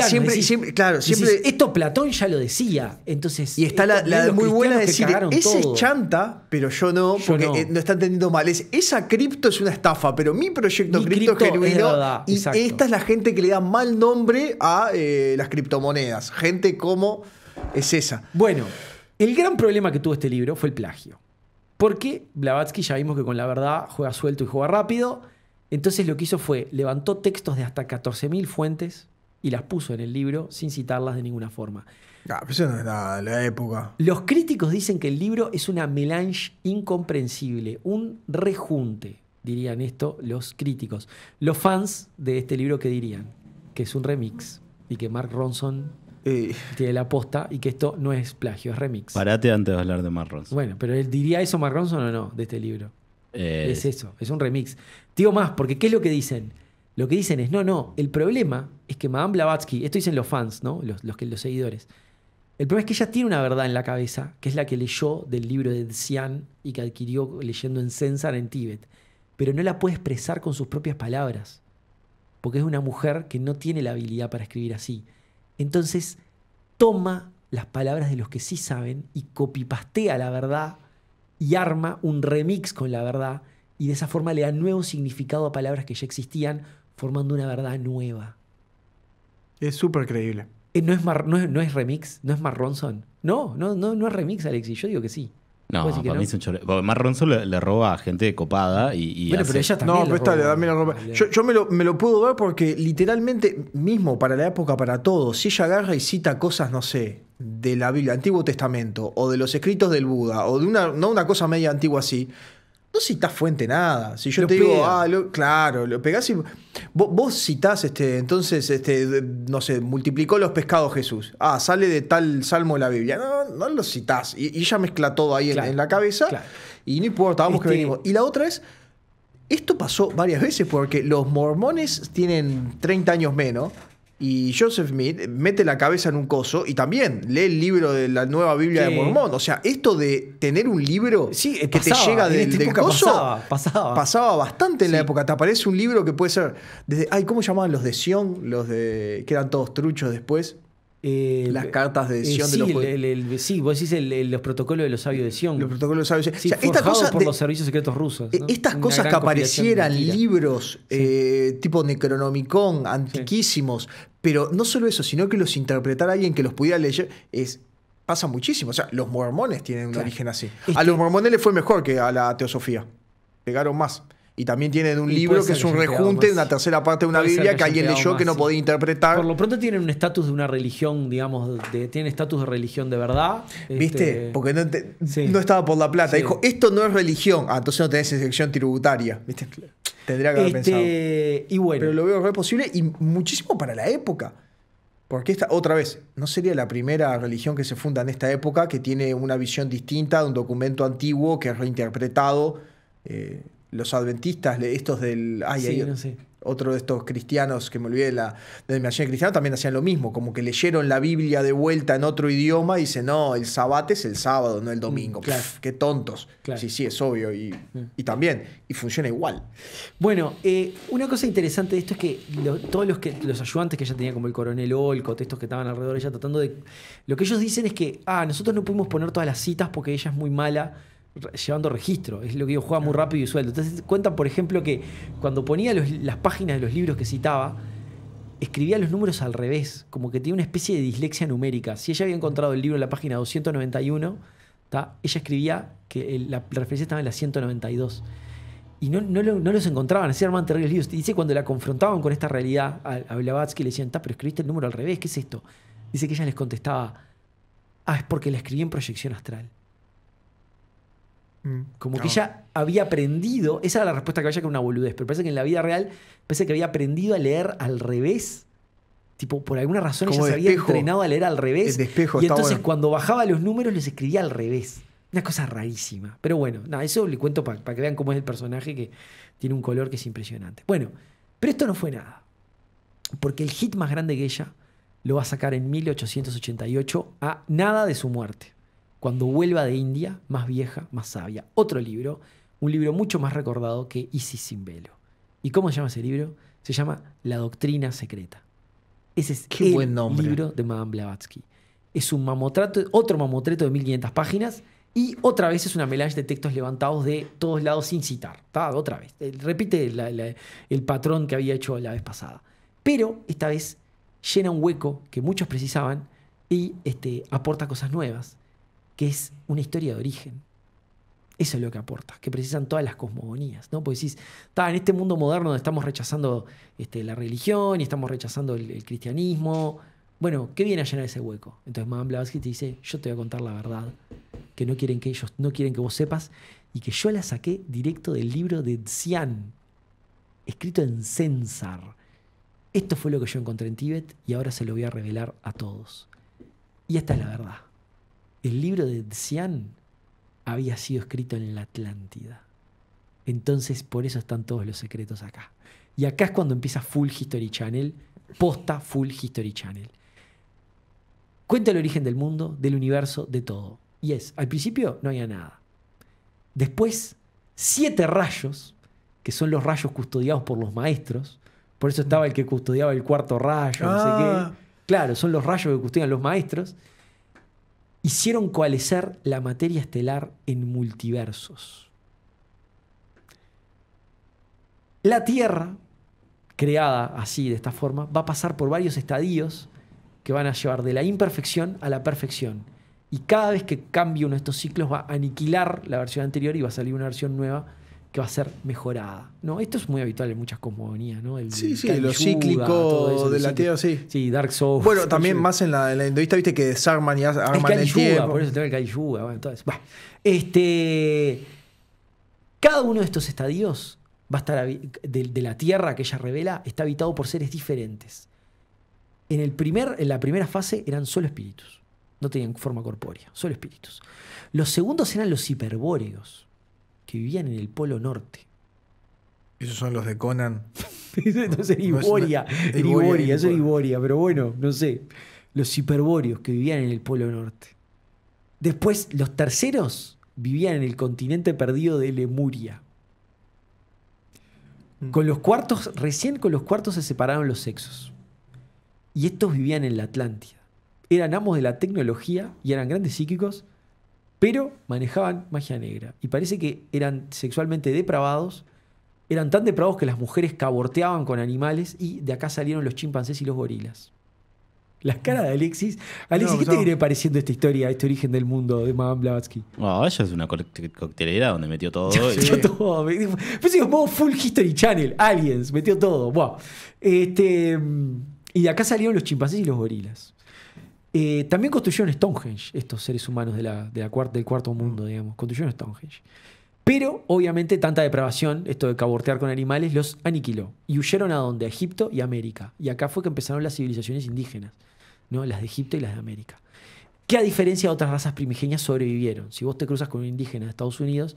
Speaker 1: claro, esto Platón ya lo decía.
Speaker 2: Entonces. Y está la, muy buena de decir: ese es
Speaker 1: chanta, pero yo no, porque eh, no. está entendiendo mal. Es, esa cripto es una estafa, pero mi proyecto cripto, es genuino. esta es la gente que le da mal nombre a eh, las criptomonedas. Gente como es esa. Bueno, el gran problema que
Speaker 2: tuvo este libro fue el plagio. Porque Blavatsky ya vimos que con la verdad juega suelto y juega rápido. Entonces lo que hizo fue, levantó textos de hasta 14.000 fuentes y las puso en el libro sin citarlas de ninguna forma. Ah, es
Speaker 1: la época.
Speaker 2: Los críticos dicen que el libro es una melange incomprensible, un rejunte, dirían esto los críticos. Los fans de este libro que dirían que es un remix y que Mark Ronson tiene la posta y que esto no es plagio, es remix.
Speaker 3: Parate antes de hablar de Mark Ronson.
Speaker 2: Bueno, pero él diría eso Mark Ronson o no de este libro. Eh, es eso, es un remix. Digo más, porque ¿qué es lo que dicen? Lo que dicen es, no, no, el problema es que Madame Blavatsky, esto dicen los fans, ¿no? Los, los, los seguidores. El problema es que ella tiene una verdad en la cabeza, que es la que leyó del libro de Xian y que adquirió leyendo en Censar en Tíbet, pero no la puede expresar con sus propias palabras, porque es una mujer que no tiene la habilidad para escribir así. Entonces, toma las palabras de los que sí saben y copipastea la verdad y arma un remix con la verdad y de esa forma le da nuevo significado a palabras que ya existían, formando una verdad nueva. Es súper creíble. Eh, no, es no, es, remix, no es Marronson. No, no, no, no es remix, Alexis. Yo digo que sí. No,
Speaker 3: para mí es un Marronson le, roba a gente copada y. bueno, pero ella también. No, pero esta le da Yo,
Speaker 1: yo me, lo, me, lo, puedo ver porque literalmente, mismo para la época, para todo, si ella agarra y cita cosas, no sé, de la Biblia, Antiguo Testamento, o de los escritos del Buda, o de una, no una cosa media antigua así, no citás fuente nada. Si yo te digo, ah, claro, lo pegás y. Vos, citás, este, entonces, este, no sé, multiplicó los pescados Jesús. Ah, sale de tal salmo de la Biblia. No, no lo citás. Y, ya mezcla todo ahí en, la cabeza. Y no importa, vamos que este venimos. Y la otra es. Esto pasó varias veces porque los mormones tienen 30 años menos y Joseph Smith mete la cabeza en un coso y también lee el libro de la nueva Biblia de Mormón. O sea, esto de tener un libro que te llega del, este coso
Speaker 2: pasaba,
Speaker 1: bastante en la época. Te aparece un libro que puede ser desde. Ay, ¿cómo llamaban los de Sion? Los de. que eran todos truchos después. Eh, Las cartas de eh, Sion de los
Speaker 2: el, Sí, vos decís los protocolos de los sabios de Sion. Los protocolos de los sabios de Sion. por los servicios secretos rusos. E estas cosas que aparecieran,
Speaker 1: libros eh, tipo Necronomicon, antiquísimos, pero no solo eso, sino que los interpretara alguien que los pudiera leer, es pasa muchísimo. O sea, los mormones tienen un origen así. a los mormones les fue mejor que a la teosofía. Pegaron más y también tienen un libro que es un rejunte, una tercera parte de una Biblia que, alguien leyó que no podía interpretar. Por lo pronto tienen un
Speaker 2: estatus de una religión, digamos, de, tienen estatus de religión de verdad. ¿Viste? Este, Porque no,
Speaker 1: estaba por la plata. Dijo, esto no es religión. Ah, entonces no tenés excepción tributaria. ¿Viste? Tendría que haber este, pensado. Y bueno. Pero lo veo re posible y muchísimo para la época. Porque esta, otra vez, no sería la primera religión que se funda en esta época que tiene una visión distinta de un documento antiguo que es reinterpretado. Eh, los adventistas, estos del... Ay, Otro de estos cristianos que me olvidé de la denominación cristiana también hacían lo mismo, como que leyeron la Biblia de vuelta en otro idioma y dicen, no, el sabate es el sábado, no el mm, domingo. qué tontos. Sí, sí, es obvio. Mm. Y, también, y funciona igual. Bueno, eh, una cosa interesante de esto es que todos los, que, los ayudantes que ella tenía, como el coronel Olcott,
Speaker 2: estos que estaban alrededor de ella tratando de. Lo que ellos dicen es que, ah, nosotros no pudimos poner todas las citas porque ella es muy mala llevando registro, es lo que yo juega muy rápido y suelto. Entonces cuentan, por ejemplo, que cuando ponía las páginas de los libros que citaba, escribía los números al revés, como que tenía una especie de dislexia numérica. Si ella había encontrado el libro en la página 291, ella escribía que la, referencia estaba en la 192. Y no, los encontraban, así armaban terribles libros. dice cuando la confrontaban con esta realidad a, a Blavatsky, le decían, pero escribiste el número al revés, ¿qué es esto? Dice que ella les contestaba, ah, es porque la escribí en proyección astral. Como que ella había aprendido, esa era la respuesta que había que una boludez, pero parece que en la vida real, parece que había aprendido a leer al revés. Tipo, por alguna razón ella se había entrenado a leer al revés. y entonces cuando bajaba los números los escribía al revés. Una cosa rarísima. Pero bueno, nada, eso le cuento para que vean cómo es el personaje que tiene un color que es impresionante. Bueno, pero esto no fue nada. Porque el hit más grande que ella lo va a sacar en 1888 a nada de su muerte. Cuando vuelva de India, más vieja, más sabia. Otro libro, un libro mucho más recordado que Isis sin velo. ¿Y cómo se llama ese libro? Se llama La Doctrina Secreta. Ese es el libro de Madame Blavatsky. Es un mamotrato, otro mamotreto de 1500 páginas y otra vez es una melange de textos levantados de todos lados sin citar. Otra vez. Eh, repite el patrón que había hecho la vez pasada. Pero esta vez llena un hueco que muchos precisaban y este, aporta cosas nuevas que es una historia de origen. Eso es lo que aporta, que precisan todas las cosmogonías, ¿no? pues decís, está en este mundo moderno donde estamos rechazando este, la religión y estamos rechazando el, cristianismo. Bueno, ¿qué viene a llenar ese hueco? Entonces Madame Blavatsky te dice, yo te voy a contar la verdad, que no quieren que ellos, no quieren que vos sepas, y que yo la saqué directo del libro de Xian, escrito en Censar. Esto fue lo que yo encontré en Tíbet y ahora se lo voy a revelar a todos. Y esta es la verdad el libro de Xian había sido escrito en la Atlántida. Entonces, por eso están todos los secretos acá. Y acá es cuando empieza Full History Channel, posta Full History Channel. Cuenta el origen del mundo, del universo, de todo. Y es, al principio no había nada. Después, siete rayos, que son los rayos custodiados por los maestros. Por eso estaba el que custodiaba el cuarto rayo, no sé qué. Ah. Claro, son los rayos que custodian los maestros hicieron coalescer la materia estelar en multiversos. La Tierra, creada así, de esta forma, va a pasar por varios estadios que van a llevar de la imperfección a la perfección. Y cada vez que cambie uno de estos ciclos va a aniquilar la versión anterior y va a salir una versión nueva va a ser mejorada. ¿no? Esto es muy habitual en muchas cosmogonías, ¿no? sí, sí, lo cíclico de la tierra, sí. Sí, Dark Souls. Bueno, también más
Speaker 1: en la, en viste que desarman y arman el, Por eso tiene el
Speaker 2: Este, cada uno de estos estadios va a estar de, la tierra que ella revela está habitado por seres diferentes. En, el primer, en la primera fase eran solo espíritus. No tenían forma corpórea, solo espíritus. Los segundos eran los hiperbóreos que vivían en el Polo Norte. Esos son los de Conan. Entonces, Iboria. No, Iboria, eso es Iboria, pero bueno, no sé. Los hiperborios que vivían en el Polo Norte. Después, los terceros vivían en el continente perdido de Lemuria. Mm. Con los cuartos, recién con los cuartos se separaron los sexos. Y estos vivían en la Atlántida. Eran amos de la tecnología y eran grandes psíquicos pero manejaban magia negra. Y parece que eran sexualmente depravados, eran tan depravados que las mujeres caborteaban con animales y de acá salieron los chimpancés y los gorilas. Las caras de Alexis. Alexis, ¿qué te viene pareciendo esta historia, este origen del mundo de Madame Blavatsky?
Speaker 3: ella es una coctelera donde metió todo. y... metió
Speaker 2: todo. modo Full History Channel, Aliens, metió todo. Wow. Este, y de acá salieron los chimpancés y los gorilas. Eh, también construyeron Stonehenge, estos seres humanos de del cuarto mundo, digamos. Construyeron Stonehenge. Pero, obviamente, tanta depravación, esto de cabortear con animales, los aniquiló. Y huyeron a donde? A Egipto y América. Y acá fue que empezaron las civilizaciones indígenas, ¿no? Las de Egipto y las de América. Que a diferencia de otras razas primigenias sobrevivieron. Si vos te cruzas con un indígena de Estados Unidos,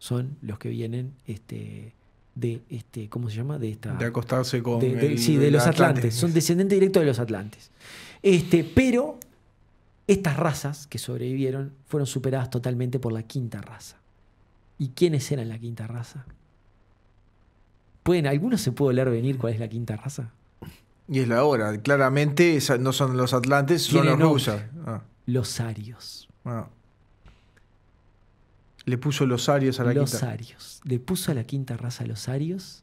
Speaker 2: son los que vienen este, de este, ¿cómo se llama? De esta. De acostarse con. sí, de, los Atlantes. Atlantes. Son descendientes directos de los Atlantes. Este, pero estas razas que sobrevivieron fueron superadas totalmente por la quinta raza. ¿Y quiénes eran la quinta raza? ¿Pueden,
Speaker 1: ¿Alguno se puede oler venir cuál es la quinta raza? Y es la hora. Claramente no son los atlantes, son los rusos. Ah. Los arios. Ah. Le puso los arios a la quinta. Los
Speaker 2: arios. Le puso a la quinta raza los arios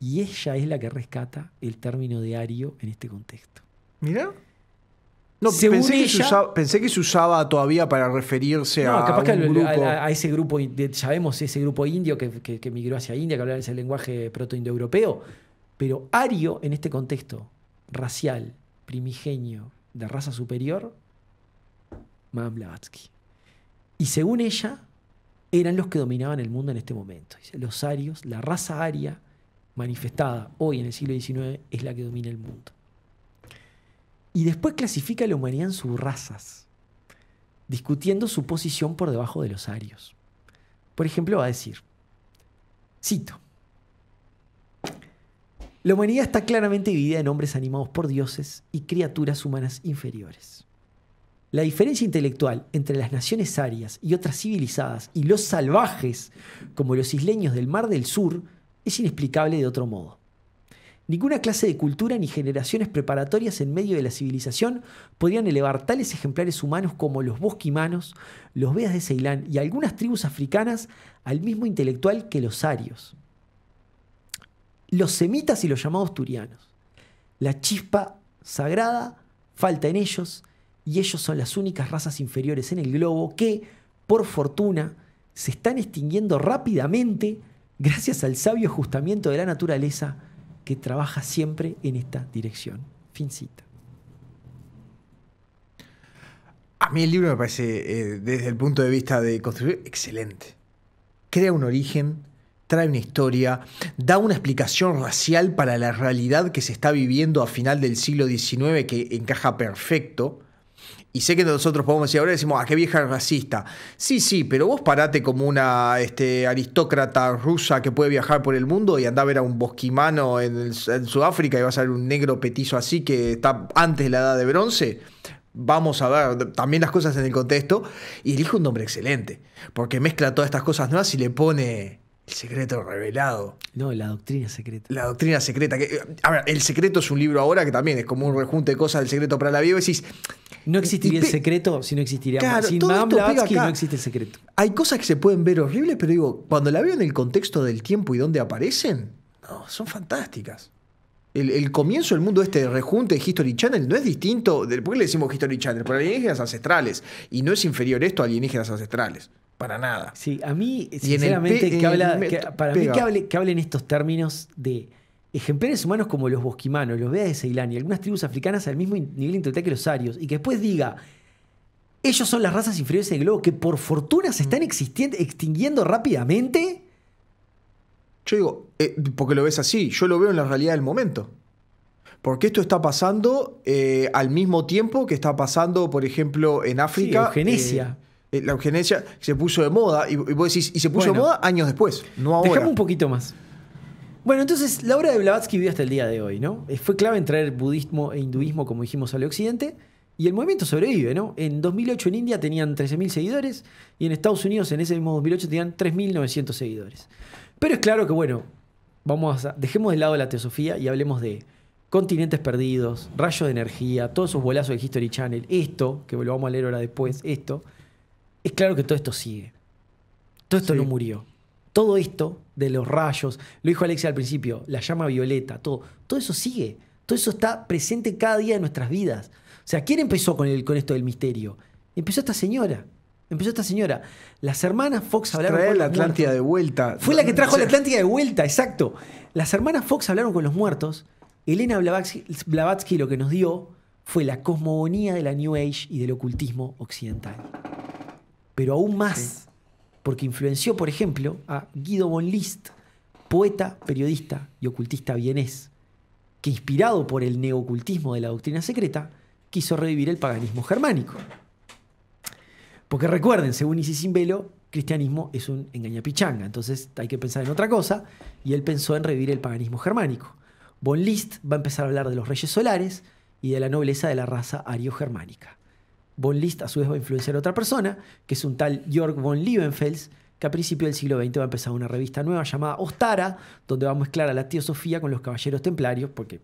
Speaker 2: y ella es la que rescata el término de ario en este contexto.
Speaker 1: Mira pensé, que se usaba, todavía para referirse a. grupo. A,
Speaker 2: ese grupo, ese grupo indio que, migró hacia India, que hablaba ese lenguaje proto indoeuropeo Pero ario, en este contexto racial, primigenio, de raza superior, Madame Blavatsky. Y según ella, eran los que dominaban el mundo en este momento. Los arios, la raza aria manifestada hoy en el siglo XIX, es la que domina el mundo. Y después clasifica a la humanidad en sus razas, discutiendo su posición por debajo de los arios. Por ejemplo, va a decir, cito, la humanidad está claramente dividida en hombres animados por dioses y criaturas humanas inferiores. La diferencia intelectual entre las naciones arias y otras civilizadas y los salvajes, como los isleños del Mar del Sur, es inexplicable de otro modo. Ninguna clase de cultura ni generaciones preparatorias en medio de la civilización podrían elevar tales ejemplares humanos como los bosquimanos, los beas de Ceilán y algunas tribus africanas al mismo intelectual que los arios. Los semitas y los llamados turianos. La chispa sagrada falta en ellos y ellos son las únicas razas inferiores en el globo que, por fortuna, se están extinguiendo rápidamente gracias al sabio ajustamiento de la naturaleza trabaja siempre en esta dirección. Fin cita.
Speaker 1: A mí el libro me parece, eh, desde el punto de vista de construir, excelente. Crea un origen, trae una historia, da una explicación racial para la realidad que se está viviendo a final del siglo XIX que encaja perfecto y sé que nosotros podemos decir ahora, decimos, ah, qué vieja racista. Sí, sí, pero vos parate como una este, aristócrata rusa que puede viajar por el mundo y anda a ver a un bosquimano en, Sudáfrica y vas a ver un negro petizo así que está antes de la edad de bronce. Vamos a ver también las cosas en el contexto. Y elige un nombre excelente, porque mezcla todas estas cosas nuevas y le pone secreto revelado. No, la doctrina secreta. La doctrina secreta. a ver, El secreto es un libro ahora que también es como un rejunte de cosas del secreto para la vida. no existiría el secreto si no existiría Sin no existe el secreto. Hay cosas que se pueden ver horribles, pero digo, cuando la veo en el contexto del tiempo y donde aparecen, son fantásticas. El, comienzo del mundo este rejunte de History Channel no es distinto. ¿Por qué le decimos History Channel? Por alienígenas ancestrales. Y no es inferior esto a alienígenas ancestrales
Speaker 2: para nada. Sí, a mí, sinceramente, que para mí que, hable, hablen estos términos de ejemplares humanos como los bosquimanos, los veas de Ceilán y algunas tribus africanas al mismo nivel intelectual que los arios, y que después diga, ellos son las razas inferiores del globo que por fortuna se están
Speaker 1: mm. extinguiendo rápidamente. Yo digo, eh, porque lo ves así, yo lo veo en la realidad del momento. Porque esto está pasando eh, al mismo tiempo que está pasando, por ejemplo, en África. en eh, la eugenesia se puso de moda y, y se puso de moda años después, no ahora. un poquito más. Bueno, entonces
Speaker 2: la obra de Blavatsky vive hasta el día de hoy, ¿no? Eh, fue clave en traer budismo e hinduismo, como dijimos, al occidente. Y el movimiento sobrevive, ¿no? En 2008 en India tenían 13.000 seguidores y en Estados Unidos en ese mismo 2008 tenían 3.900 seguidores. Pero es claro que, bueno, vamos a, dejemos de lado la teosofía y hablemos de continentes perdidos, rayos de energía, todos esos bolazos de History Channel, esto, que volvamos a leer ahora después, esto es claro que todo esto sigue. Todo esto no murió. Todo esto de los rayos, lo dijo Alexia al principio, la llama violeta, todo, todo eso sigue. Todo eso está presente cada día en nuestras vidas. O sea, ¿quién empezó con, el, con esto del misterio? Empezó esta señora. Empezó esta señora. Las hermanas Fox hablaron Trae la Atlántida de
Speaker 1: vuelta. Fue la que trajo la Atlántida de vuelta,
Speaker 2: exacto. Las hermanas Fox hablaron con los muertos. Elena Blavatsky lo que nos dio fue la cosmogonía de la New Age y del ocultismo occidental pero aún más, porque influenció, por ejemplo, a Guido von Liszt, poeta, periodista y ocultista vienés, que inspirado por el neocultismo de la doctrina secreta, quiso revivir el paganismo germánico. Porque recuerden, según Isis sin velo, cristianismo es un engañapichanga, entonces hay que pensar en otra cosa, y él pensó en revivir el paganismo germánico. Von Liszt va a empezar a hablar de los reyes solares y de la nobleza de la raza ario-germánica. Von List a su vez va a influenciar a otra persona, que es un tal Jörg von Liebenfels, que a principios del siglo XX va a empezar una revista nueva llamada Ostara, donde va a mezclar a la teosofía con los caballeros templarios, porque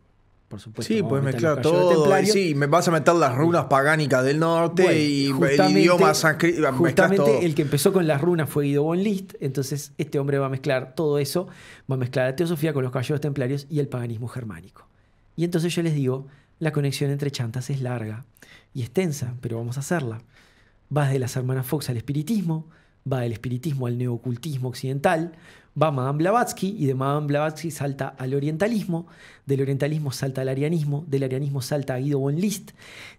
Speaker 2: por supuesto. Sí, puedes mezclar todo. Sí,
Speaker 1: me vas a meter las runas pagánicas del norte y el idioma sánscrito. Justamente
Speaker 2: el que empezó con las runas fue Guido von List, entonces este hombre va a mezclar todo eso, va a mezclar la teosofía con los caballeros templarios y el paganismo germánico. Y entonces yo les digo, la conexión entre chantas es larga y extensa, pero vamos a hacerla. Va de las hermanas Fox al espiritismo, va del espiritismo al neocultismo occidental, va Madame Blavatsky y de Madame Blavatsky salta al orientalismo, del orientalismo salta al arianismo, del arianismo salta a Guido von List,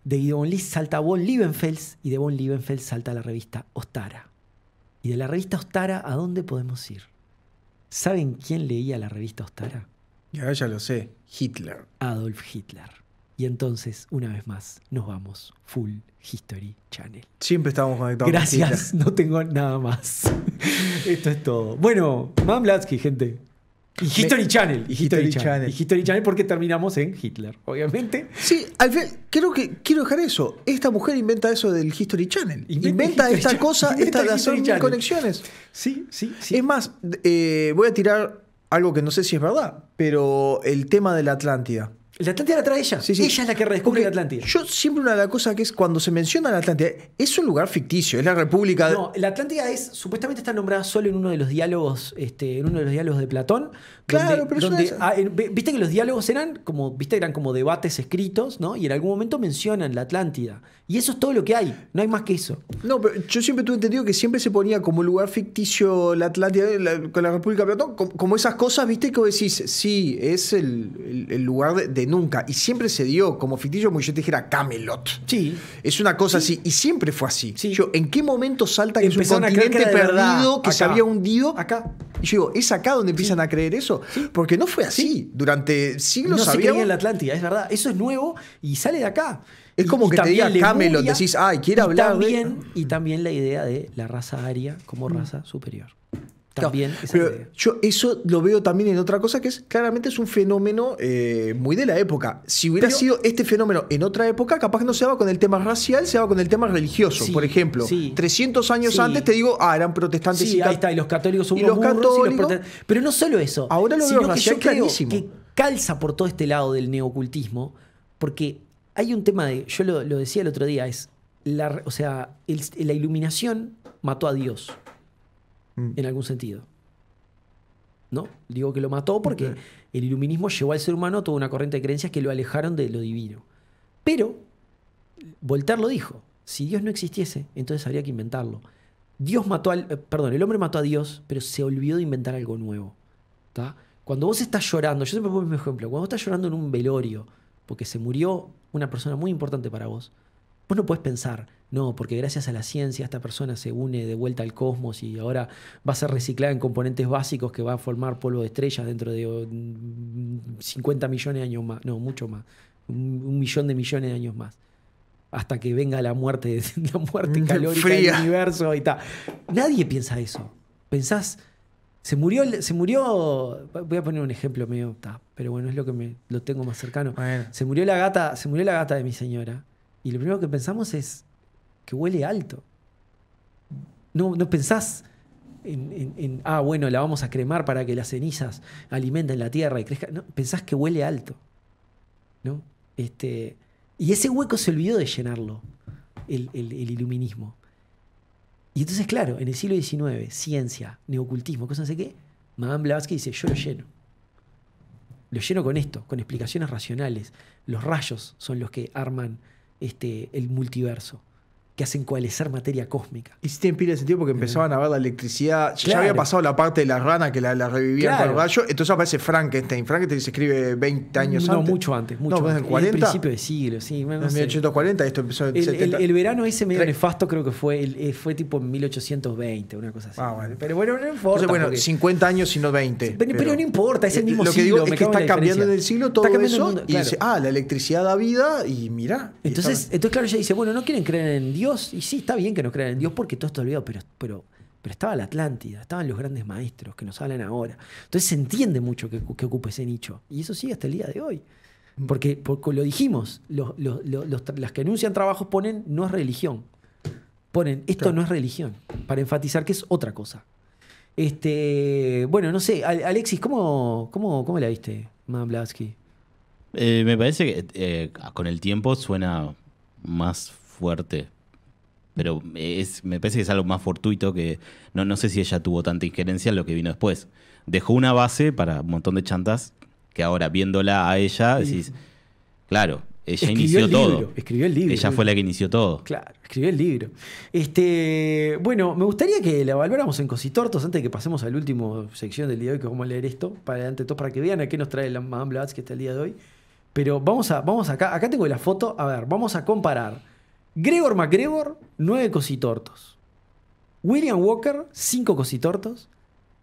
Speaker 2: de Guido von List salta a von Liebenfels y de von Liebenfels salta a la revista Ostara. ¿Y de la revista Ostara a dónde podemos ir? ¿Saben quién leía la revista Ostara? ya lo sé, Hitler. Adolf Hitler. Y entonces, una vez más, nos vamos full History Channel. Siempre estamos conectados. Gracias, no tengo nada más. Esto es todo. Bueno, Mam gente. Y History Channel. Y
Speaker 1: History, Channel, Y History Channel porque terminamos en Hitler, obviamente. Sí, al final, creo que quiero dejar eso. Esta mujer inventa eso del History Channel. Inventa, esta cosa, estas esta de hacer conexiones. Sí, sí, sí. Es más, eh, voy a tirar algo que no sé si es verdad, pero el tema de la Atlántida. La Atlántida la trae ella. Ella es la que redescubre la Atlántida. Yo siempre una de las cosas que es cuando se menciona la Atlántida, es un lugar ficticio, es la República. De... No,
Speaker 2: la Atlántida es, supuestamente está nombrada solo en uno de los diálogos, este, en uno de los diálogos de Platón. Claro, pero donde, ah, Viste que los diálogos eran como, viste, eran como debates escritos, ¿no? Y en algún momento mencionan la
Speaker 1: Atlántida. Y eso es todo lo que hay, no hay más que eso. No, pero yo siempre tuve entendido que siempre se ponía como lugar ficticio la Atlántida con la República Platón, como, esas cosas, ¿viste? Que decís, sí, es el, lugar de, nunca. Y siempre se dio como ficticio, como yo te dijera Camelot. Sí. Es una cosa así, y siempre fue así. Sí. Yo, ¿en qué momento salta que es un continente perdido que se había hundido? Acá. yo digo, ¿es acá donde empiezan a creer eso? Porque no fue así. Durante siglos no había. Se en la Atlántida, es verdad. Eso es nuevo y sale de acá. Es como
Speaker 2: que te diga Camelot, decís, ay, quiere hablar. También, Y también la idea de la raza aria como mm.
Speaker 1: raza superior. También esa yo eso lo veo también en otra cosa que es claramente es un fenómeno eh, muy de la época. Si hubiera sido este fenómeno en otra época, capaz que no se daba con el tema racial, se daba con el tema religioso. por ejemplo, 300 años antes te digo, ah, eran protestantes y ahí está, y los católicos son los Pero no solo eso, ahora lo sino veo que yo
Speaker 2: que calza por todo este lado del neocultismo, porque hay un tema de, yo lo, decía el otro día, es, la, o sea, la iluminación mató a Dios, mm. en algún sentido. ¿No? Digo que lo mató porque el iluminismo llevó al ser humano a toda una corriente de creencias que lo alejaron de lo divino. Pero, Voltaire lo dijo, si Dios no existiese, entonces habría que inventarlo. Dios mató al, perdón, el hombre mató a Dios, pero se olvidó de inventar algo nuevo. Cuando vos estás llorando, yo siempre pongo el mismo ejemplo, cuando vos estás llorando en un velorio, porque se murió una persona muy importante para vos, vos no podés pensar, no, porque gracias a la ciencia esta persona se une de vuelta al cosmos y ahora va a ser reciclada en componentes básicos que va a formar polvo de estrellas dentro de 50 mm, millones de años más, no, mucho más, un millón de millones de años más hasta que venga la muerte, la muerte calórica del universo y tal. Nadie piensa eso. Pensás, se murió, se murió, voy a poner un ejemplo medio, pero bueno, es lo que me, lo tengo más cercano. Se murió la gata, se murió la gata de mi señora. Y lo primero que pensamos es que huele alto. No, no pensás en, ah, bueno, la vamos a cremar para que las cenizas alimenten la tierra y crezca. No, pensás que huele alto. ¿No? Este, y ese hueco se olvidó de llenarlo, el iluminismo. Y entonces, claro, en el siglo XIX, ciencia, neocultismo, cosas así que, Madame Blavatsky dice, yo lo lleno. Lo lleno con esto, con explicaciones racionales. Los rayos son los que arman este,
Speaker 1: el multiverso que hacen coalescer materia cósmica. Y si tiene pila de sentido porque empezaban a ver la electricidad. Ya había pasado la parte de la rana que la, revivían con el rayo. Entonces aparece Frankenstein. Frankenstein se escribe 20 años antes. No, mucho antes. Mucho no, antes. En el principio de siglo, sí. en 1840 esto empezó el,
Speaker 2: verano ese medio nefasto creo que fue eh, fue tipo en 1820, una cosa
Speaker 1: así. Ah, bueno. Pero bueno, no importa. Entonces, bueno, 50 años y no 20. Pero, no importa, es el eh, mismo siglo. Lo que digo es que está cambiando en el siglo todo eso. Y dice, ah, la electricidad da vida y mira Entonces, entonces
Speaker 2: claro, ella dice, bueno, no quieren creer en Dios y sí, está bien que no crean en Dios porque todo está olvidado, pero, pero, pero estaba la Atlántida, estaban los grandes maestros que nos hablan ahora. Entonces se entiende mucho que, que ocupe ese nicho. Y eso sigue hasta el día de hoy. Mm. Porque, porque lo dijimos, las que anuncian trabajos ponen no es religión. Ponen esto no es religión, para enfatizar que es otra cosa. Este, bueno, no sé, Alexis, ¿cómo, cómo, la viste, Madame
Speaker 3: eh, me parece que eh, con el tiempo suena más fuerte pero me parece que es algo más fortuito que. No, no sé si ella tuvo tanta injerencia en lo que vino después. Dejó una base para un montón de chantas que ahora viéndola a ella decís. Claro, ella inició todo. escribió el libro. Ella fue la que inició eh. todo.
Speaker 2: Claro, escribió el libro. Este, bueno, me gustaría que la evaluáramos en Cositortos antes de que pasemos al último sección del día de hoy, que vamos a leer esto, para antes todo, para que vean a qué nos trae la Madame que está el día de hoy. Pero vamos a, vamos acá, acá tengo la foto, a ver, vamos a comparar Gregor McGregor, 9 cositortos. William Walker, 5 cositortos.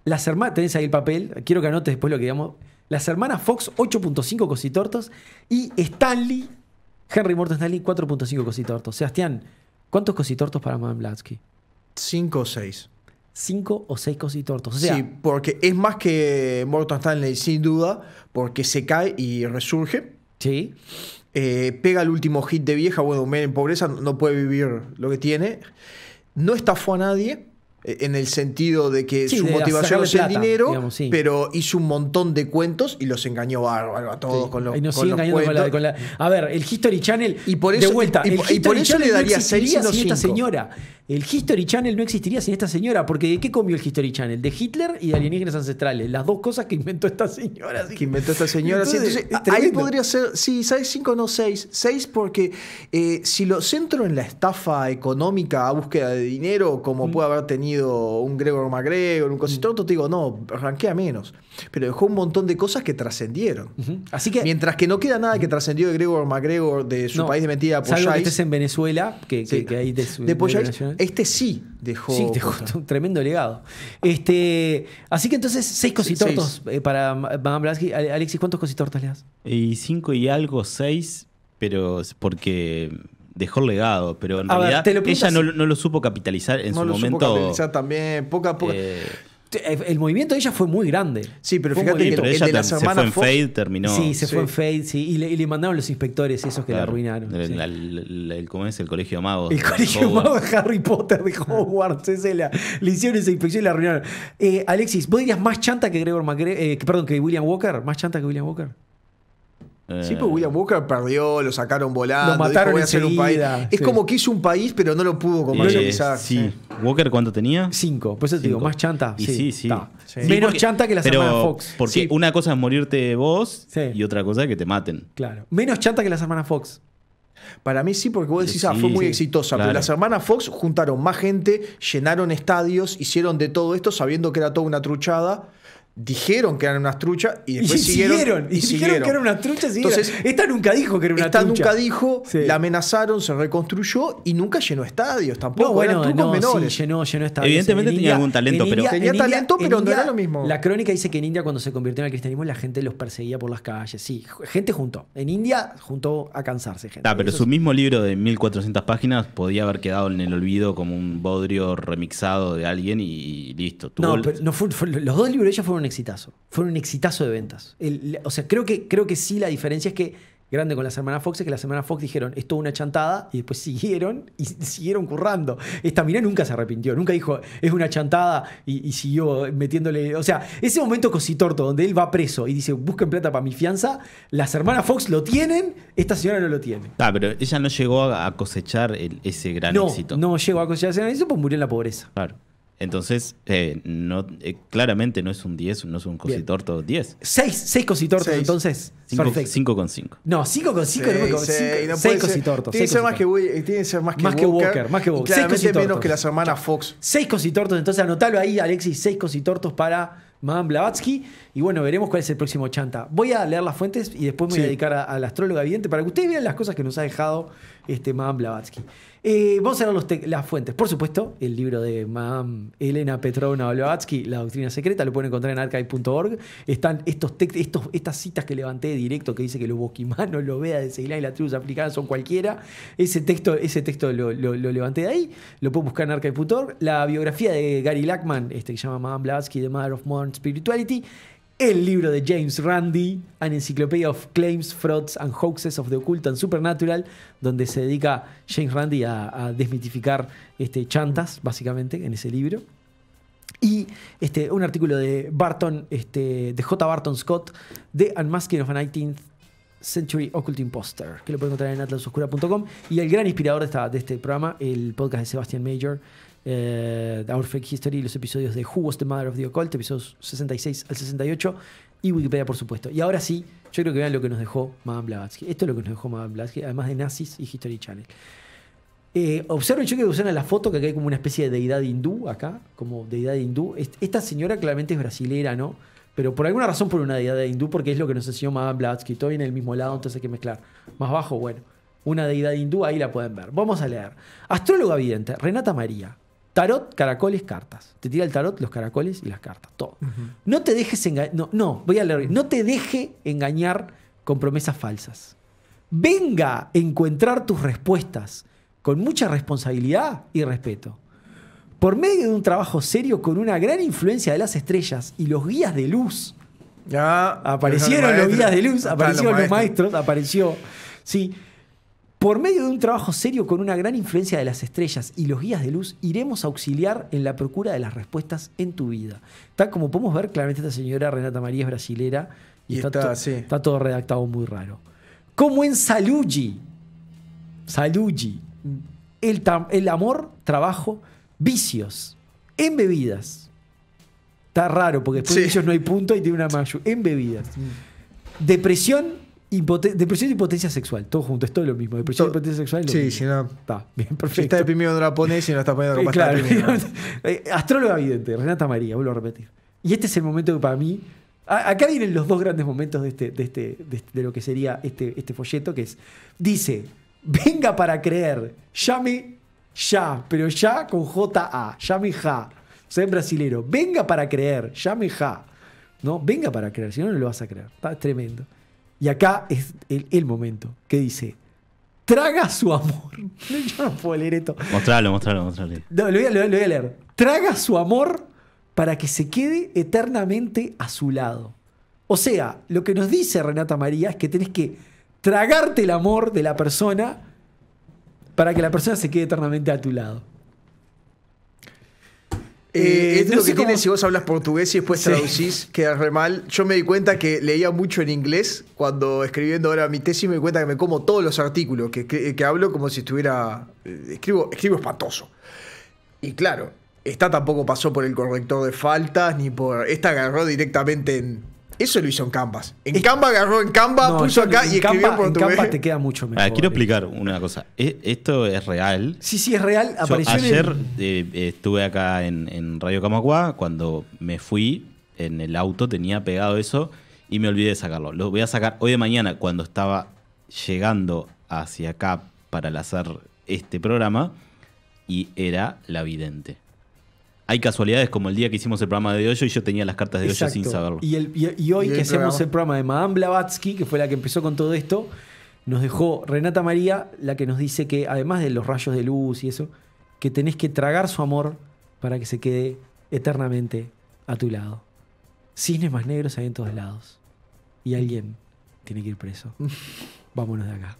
Speaker 2: Las hermanas, tenés ahí el papel, quiero que anotes después lo que digamos. Las hermanas Fox, 8.5 cositortos. Y Stanley, Henry Morton Stanley, 4.5 cositortos. Sebastián, ¿cuántos cositortos para Madame Blatsky? Cinco o seis.
Speaker 1: Cinco o seis cositortos. sí, porque es más que Morton Stanley, sin duda, porque se cae y resurge. Sí. Eh, pega el último hit de vieja, bueno, en pobreza no puede vivir lo que tiene, no estafó a nadie, eh, en el sentido de que su motivación es el dinero, pero hizo un montón de cuentos y los engañó bárbaro a todos con, los cuentos. a ver, el History Channel y por eso, de vuelta, y,
Speaker 2: le daría no sin esta señora. El History Channel no existiría sin esta señora, porque ¿de qué comió el History Channel? De Hitler y de alienígenas ancestrales, las dos cosas que inventó esta señora. Que inventó esta
Speaker 1: señora. ahí podría ser, sí, ¿sabes cinco, no seis. Seis porque eh, si lo centro en la estafa económica a búsqueda de dinero, como mm. puede haber tenido un Gregor McGregor, un cosito, mm. te digo, no, ranquea menos. Pero dejó un montón de cosas que trascendieron. Así que. Mientras que no queda nada que trascendió de Gregor McGregor de su país de mentira Poyais. Salvo que
Speaker 2: en Venezuela, que, hay de, este sí dejó. un tremendo legado. Este, así que entonces, seis cositortos eh, para Madame Blaski. Alexis,
Speaker 1: ¿cuántos cositortos le das?
Speaker 3: Y cinco y algo, seis, pero porque dejó legado, pero en realidad ella no, lo supo capitalizar en su lo momento. Supo capitalizar
Speaker 1: también, poca a eh, eh, el movimiento de ella fue muy grande. Sí, pero fíjate que el, de las se fue en Fade,
Speaker 3: terminó. Sí, se fue en
Speaker 2: Fade, sí. Y le, mandaron los inspectores esos que la arruinaron.
Speaker 3: El, ¿Cómo es? El colegio mago. El colegio mago
Speaker 2: de Harry Potter de Hogwarts. le hicieron esa inspección y la arruinaron. Eh, Alexis, ¿vos dirías más chanta que Gregor Macre perdón, que William Walker? ¿Más chanta que William
Speaker 1: Walker? Sí, eh, pues William Walker perdió, lo sacaron volando. Lo mataron un país. Es como que hizo un país, pero no lo pudo comercializar.
Speaker 3: sí. ¿Walker cuánto tenía? Cinco. Pues eso te digo, más chanta. sí, sí. Menos chanta que las hermanas Fox. Porque una cosa es morirte vos y otra cosa es que te maten. Claro.
Speaker 1: Menos chanta que las hermanas Fox. Para mí sí, porque vos decís, ah, fue muy exitosa. Pero las hermanas Fox juntaron más gente, llenaron estadios, hicieron de todo esto sabiendo que era toda una truchada dijeron que eran unas truchas y después siguieron, Y, siguieron, que eran unas truchas. Entonces, esta nunca dijo que era una esta nunca dijo, la amenazaron, se reconstruyó y nunca llenó estadios tampoco. bueno, no, llenó,
Speaker 2: Evidentemente tenía algún talento,
Speaker 3: pero. Tenía
Speaker 1: talento, pero no era lo mismo. La
Speaker 2: crónica dice que en India, cuando se convirtió en el cristianismo, la gente los perseguía por las calles. Sí, gente juntó. En India juntó a cansarse, gente. Ah, pero su
Speaker 3: mismo libro de 1400 páginas podía haber quedado en el olvido como un bodrio remixado de alguien y listo. No, pero
Speaker 2: los dos libros de fueron exitazo. Fueron un exitazo de ventas. o sea, creo que, creo que sí la diferencia es que grande con las hermanas Fox es que las hermanas Fox dijeron, esto es una chantada, y después siguieron y siguieron currando. Esta mira nunca se arrepintió, nunca dijo, es una chantada, y, siguió metiéndole. O sea, ese momento cositorto donde él va preso y dice, busquen plata para mi fianza, las hermanas Fox lo tienen, esta señora no lo tiene.
Speaker 3: Ah, pero ella no llegó a cosechar ese gran éxito. No, llegó a cosechar ese gran éxito, pues murió en la pobreza. Claro. Entonces, eh, eh, claramente no es un 10, no es un cositorto 10.
Speaker 2: 6, 6 cositortos
Speaker 3: entonces. 5 con 5.
Speaker 2: No, 5 con 5 no 6 cositortos. Eh, tiene que ser más que, tiene que, ser más que, Walker, que Walker. Más que Walker. Claramente menos que la
Speaker 1: hermana Fox.
Speaker 2: 6 cositortos, entonces anotalo ahí, Alexis, 6 cositortos para Madame Blavatsky. Y bueno, veremos cuál es el próximo chanta. Voy a leer las fuentes y después me voy a dedicar al astrólogo evidente para que ustedes vean las cosas que nos ha dejado este Madame Blavatsky vamos a ver las fuentes. Por supuesto, el libro de Madame Elena Petrovna Blavatsky, La Doctrina Secreta, lo pueden encontrar en archive.org. Están estos, estos estas citas que levanté directo que dice que los bosquimanos, los vea de Ceilán y la tribus africanas son cualquiera. Ese texto, ese texto lo, levanté de ahí. Lo pueden buscar en archive.org. La biografía de Gary Lackman, este, que se llama Madame Blavatsky, The Mother of Modern Spirituality el libro de James Randi, An Encyclopedia of Claims, Frauds and Hoaxes of the Occult and Supernatural, donde se dedica James Randi a, desmitificar este, chantas, básicamente, en ese libro. Y este, un artículo de Barton, este, de J. Barton Scott, de Unmasking of a 19th Century Occult Imposter, que lo pueden encontrar en atlasoscura.com. Y el gran inspirador de, de este programa, el podcast de Sebastian Major, eh, Our Fake History, los episodios de Who Was the Mother of the Occult, episodios 66 al 68, y Wikipedia, por supuesto. Y ahora sí, yo creo que vean lo que nos dejó Madame Blavatsky. Esto es lo que nos dejó Madame Blavatsky, además de Nazis y History Channel. Eh, observen, yo que usan la foto, que acá hay como una especie de deidad hindú, acá, como deidad hindú. Esta señora claramente es brasilera, ¿no? Pero por alguna razón por una deidad hindú, porque es lo que nos enseñó Madame Blavatsky. Todo en el mismo lado, entonces hay que mezclar. Más bajo, bueno. Una deidad hindú, ahí la pueden ver. Vamos a leer. Astróloga vidente, Renata María, Tarot, caracoles, cartas. Te tira el tarot, los caracoles y las cartas, todo. No te dejes engañar. No, voy a leer. No te deje engañar con promesas falsas. Venga a encontrar tus respuestas con mucha responsabilidad y respeto. Por medio de un trabajo serio con una gran influencia de las estrellas y los guías de luz.
Speaker 1: Ya, ah, aparecieron los, guías de luz, aparecieron los
Speaker 2: maestros, los maestros apareció. Sí. Por medio de un trabajo serio con una gran influencia de las estrellas y los guías de luz, iremos a auxiliar en la procura de las respuestas en tu vida. Está como podemos ver, claramente esta señora Renata María es brasilera y, está, todo redactado muy raro. Como en Salugi, Salugi, el, el amor, trabajo, vicios, en bebidas. Está raro porque después de ellos no hay punto y tiene una mayo. En bebidas. Mm. Depresión depresión y impotencia sexual, todo junto, es lo mismo. Depresión y impotencia sexual. Es lo sí, mismo. si no. Está, bien, perfecto. Si está
Speaker 1: deprimido no la pones, si no está
Speaker 2: poniendo ropa, eh, claro, eh, Astróloga vidente, Renata María, vuelvo a repetir. Y este es el momento que para mí. acá vienen los dos grandes momentos de, este, este de, lo que sería este, este folleto, que es. Dice: venga para creer, llame ya, pero ya con J-A, llame ja. O sea, en brasilero, venga para creer, llame ja. ¿No? Venga para creer, si no, no lo vas a creer. Está tremendo. Y acá es el, momento que dice, traga su amor. Yo no puedo leer esto.
Speaker 3: Mostralo, mostralo,
Speaker 2: No, lo voy a leer. Traga su amor para que se quede eternamente a su lado. O sea, lo que nos dice Renata María es que tenés que tragarte el amor de la persona para que la persona se quede eternamente a tu lado. Eh, eh, es lo que tiene
Speaker 1: si vos hablas portugués y después traducís, queda re mal. Yo me di cuenta que leía mucho en inglés cuando escribiendo ahora mi tesis, me di cuenta que me como todos los artículos, que, hablo como si estuviera. Eh, escribo, escribo espantoso. Y claro, esta tampoco pasó por el corrector de faltas, ni por. Esta agarró directamente en eso lo hizo en Canvas. En Canva agarró en Canva, puso acá y escribió En Canva te
Speaker 2: queda mucho ah, mejor.
Speaker 3: quiero eh. explicar una cosa. E-, esto es real. Sí,
Speaker 1: sí, es real. ayer
Speaker 3: eh, estuve acá en, Radio Camacua. Cuando me fui en el auto tenía pegado eso y me olvidé de sacarlo. Lo voy a sacar hoy de mañana cuando estaba llegando hacia acá para hacer este programa y era la vidente hay casualidades como el día que hicimos el programa de Dojo y yo tenía las cartas de Oyo sin saberlo.
Speaker 2: Y, hoy que hacemos el programa de Madame Blavatsky, que fue la que empezó con todo esto, nos dejó Renata María, la que nos dice que además de los rayos de luz y eso, que tenés que tragar su amor para que se quede eternamente a tu lado. Cisnes más negros hay en todos lados. Y alguien tiene que ir preso. Vámonos de acá.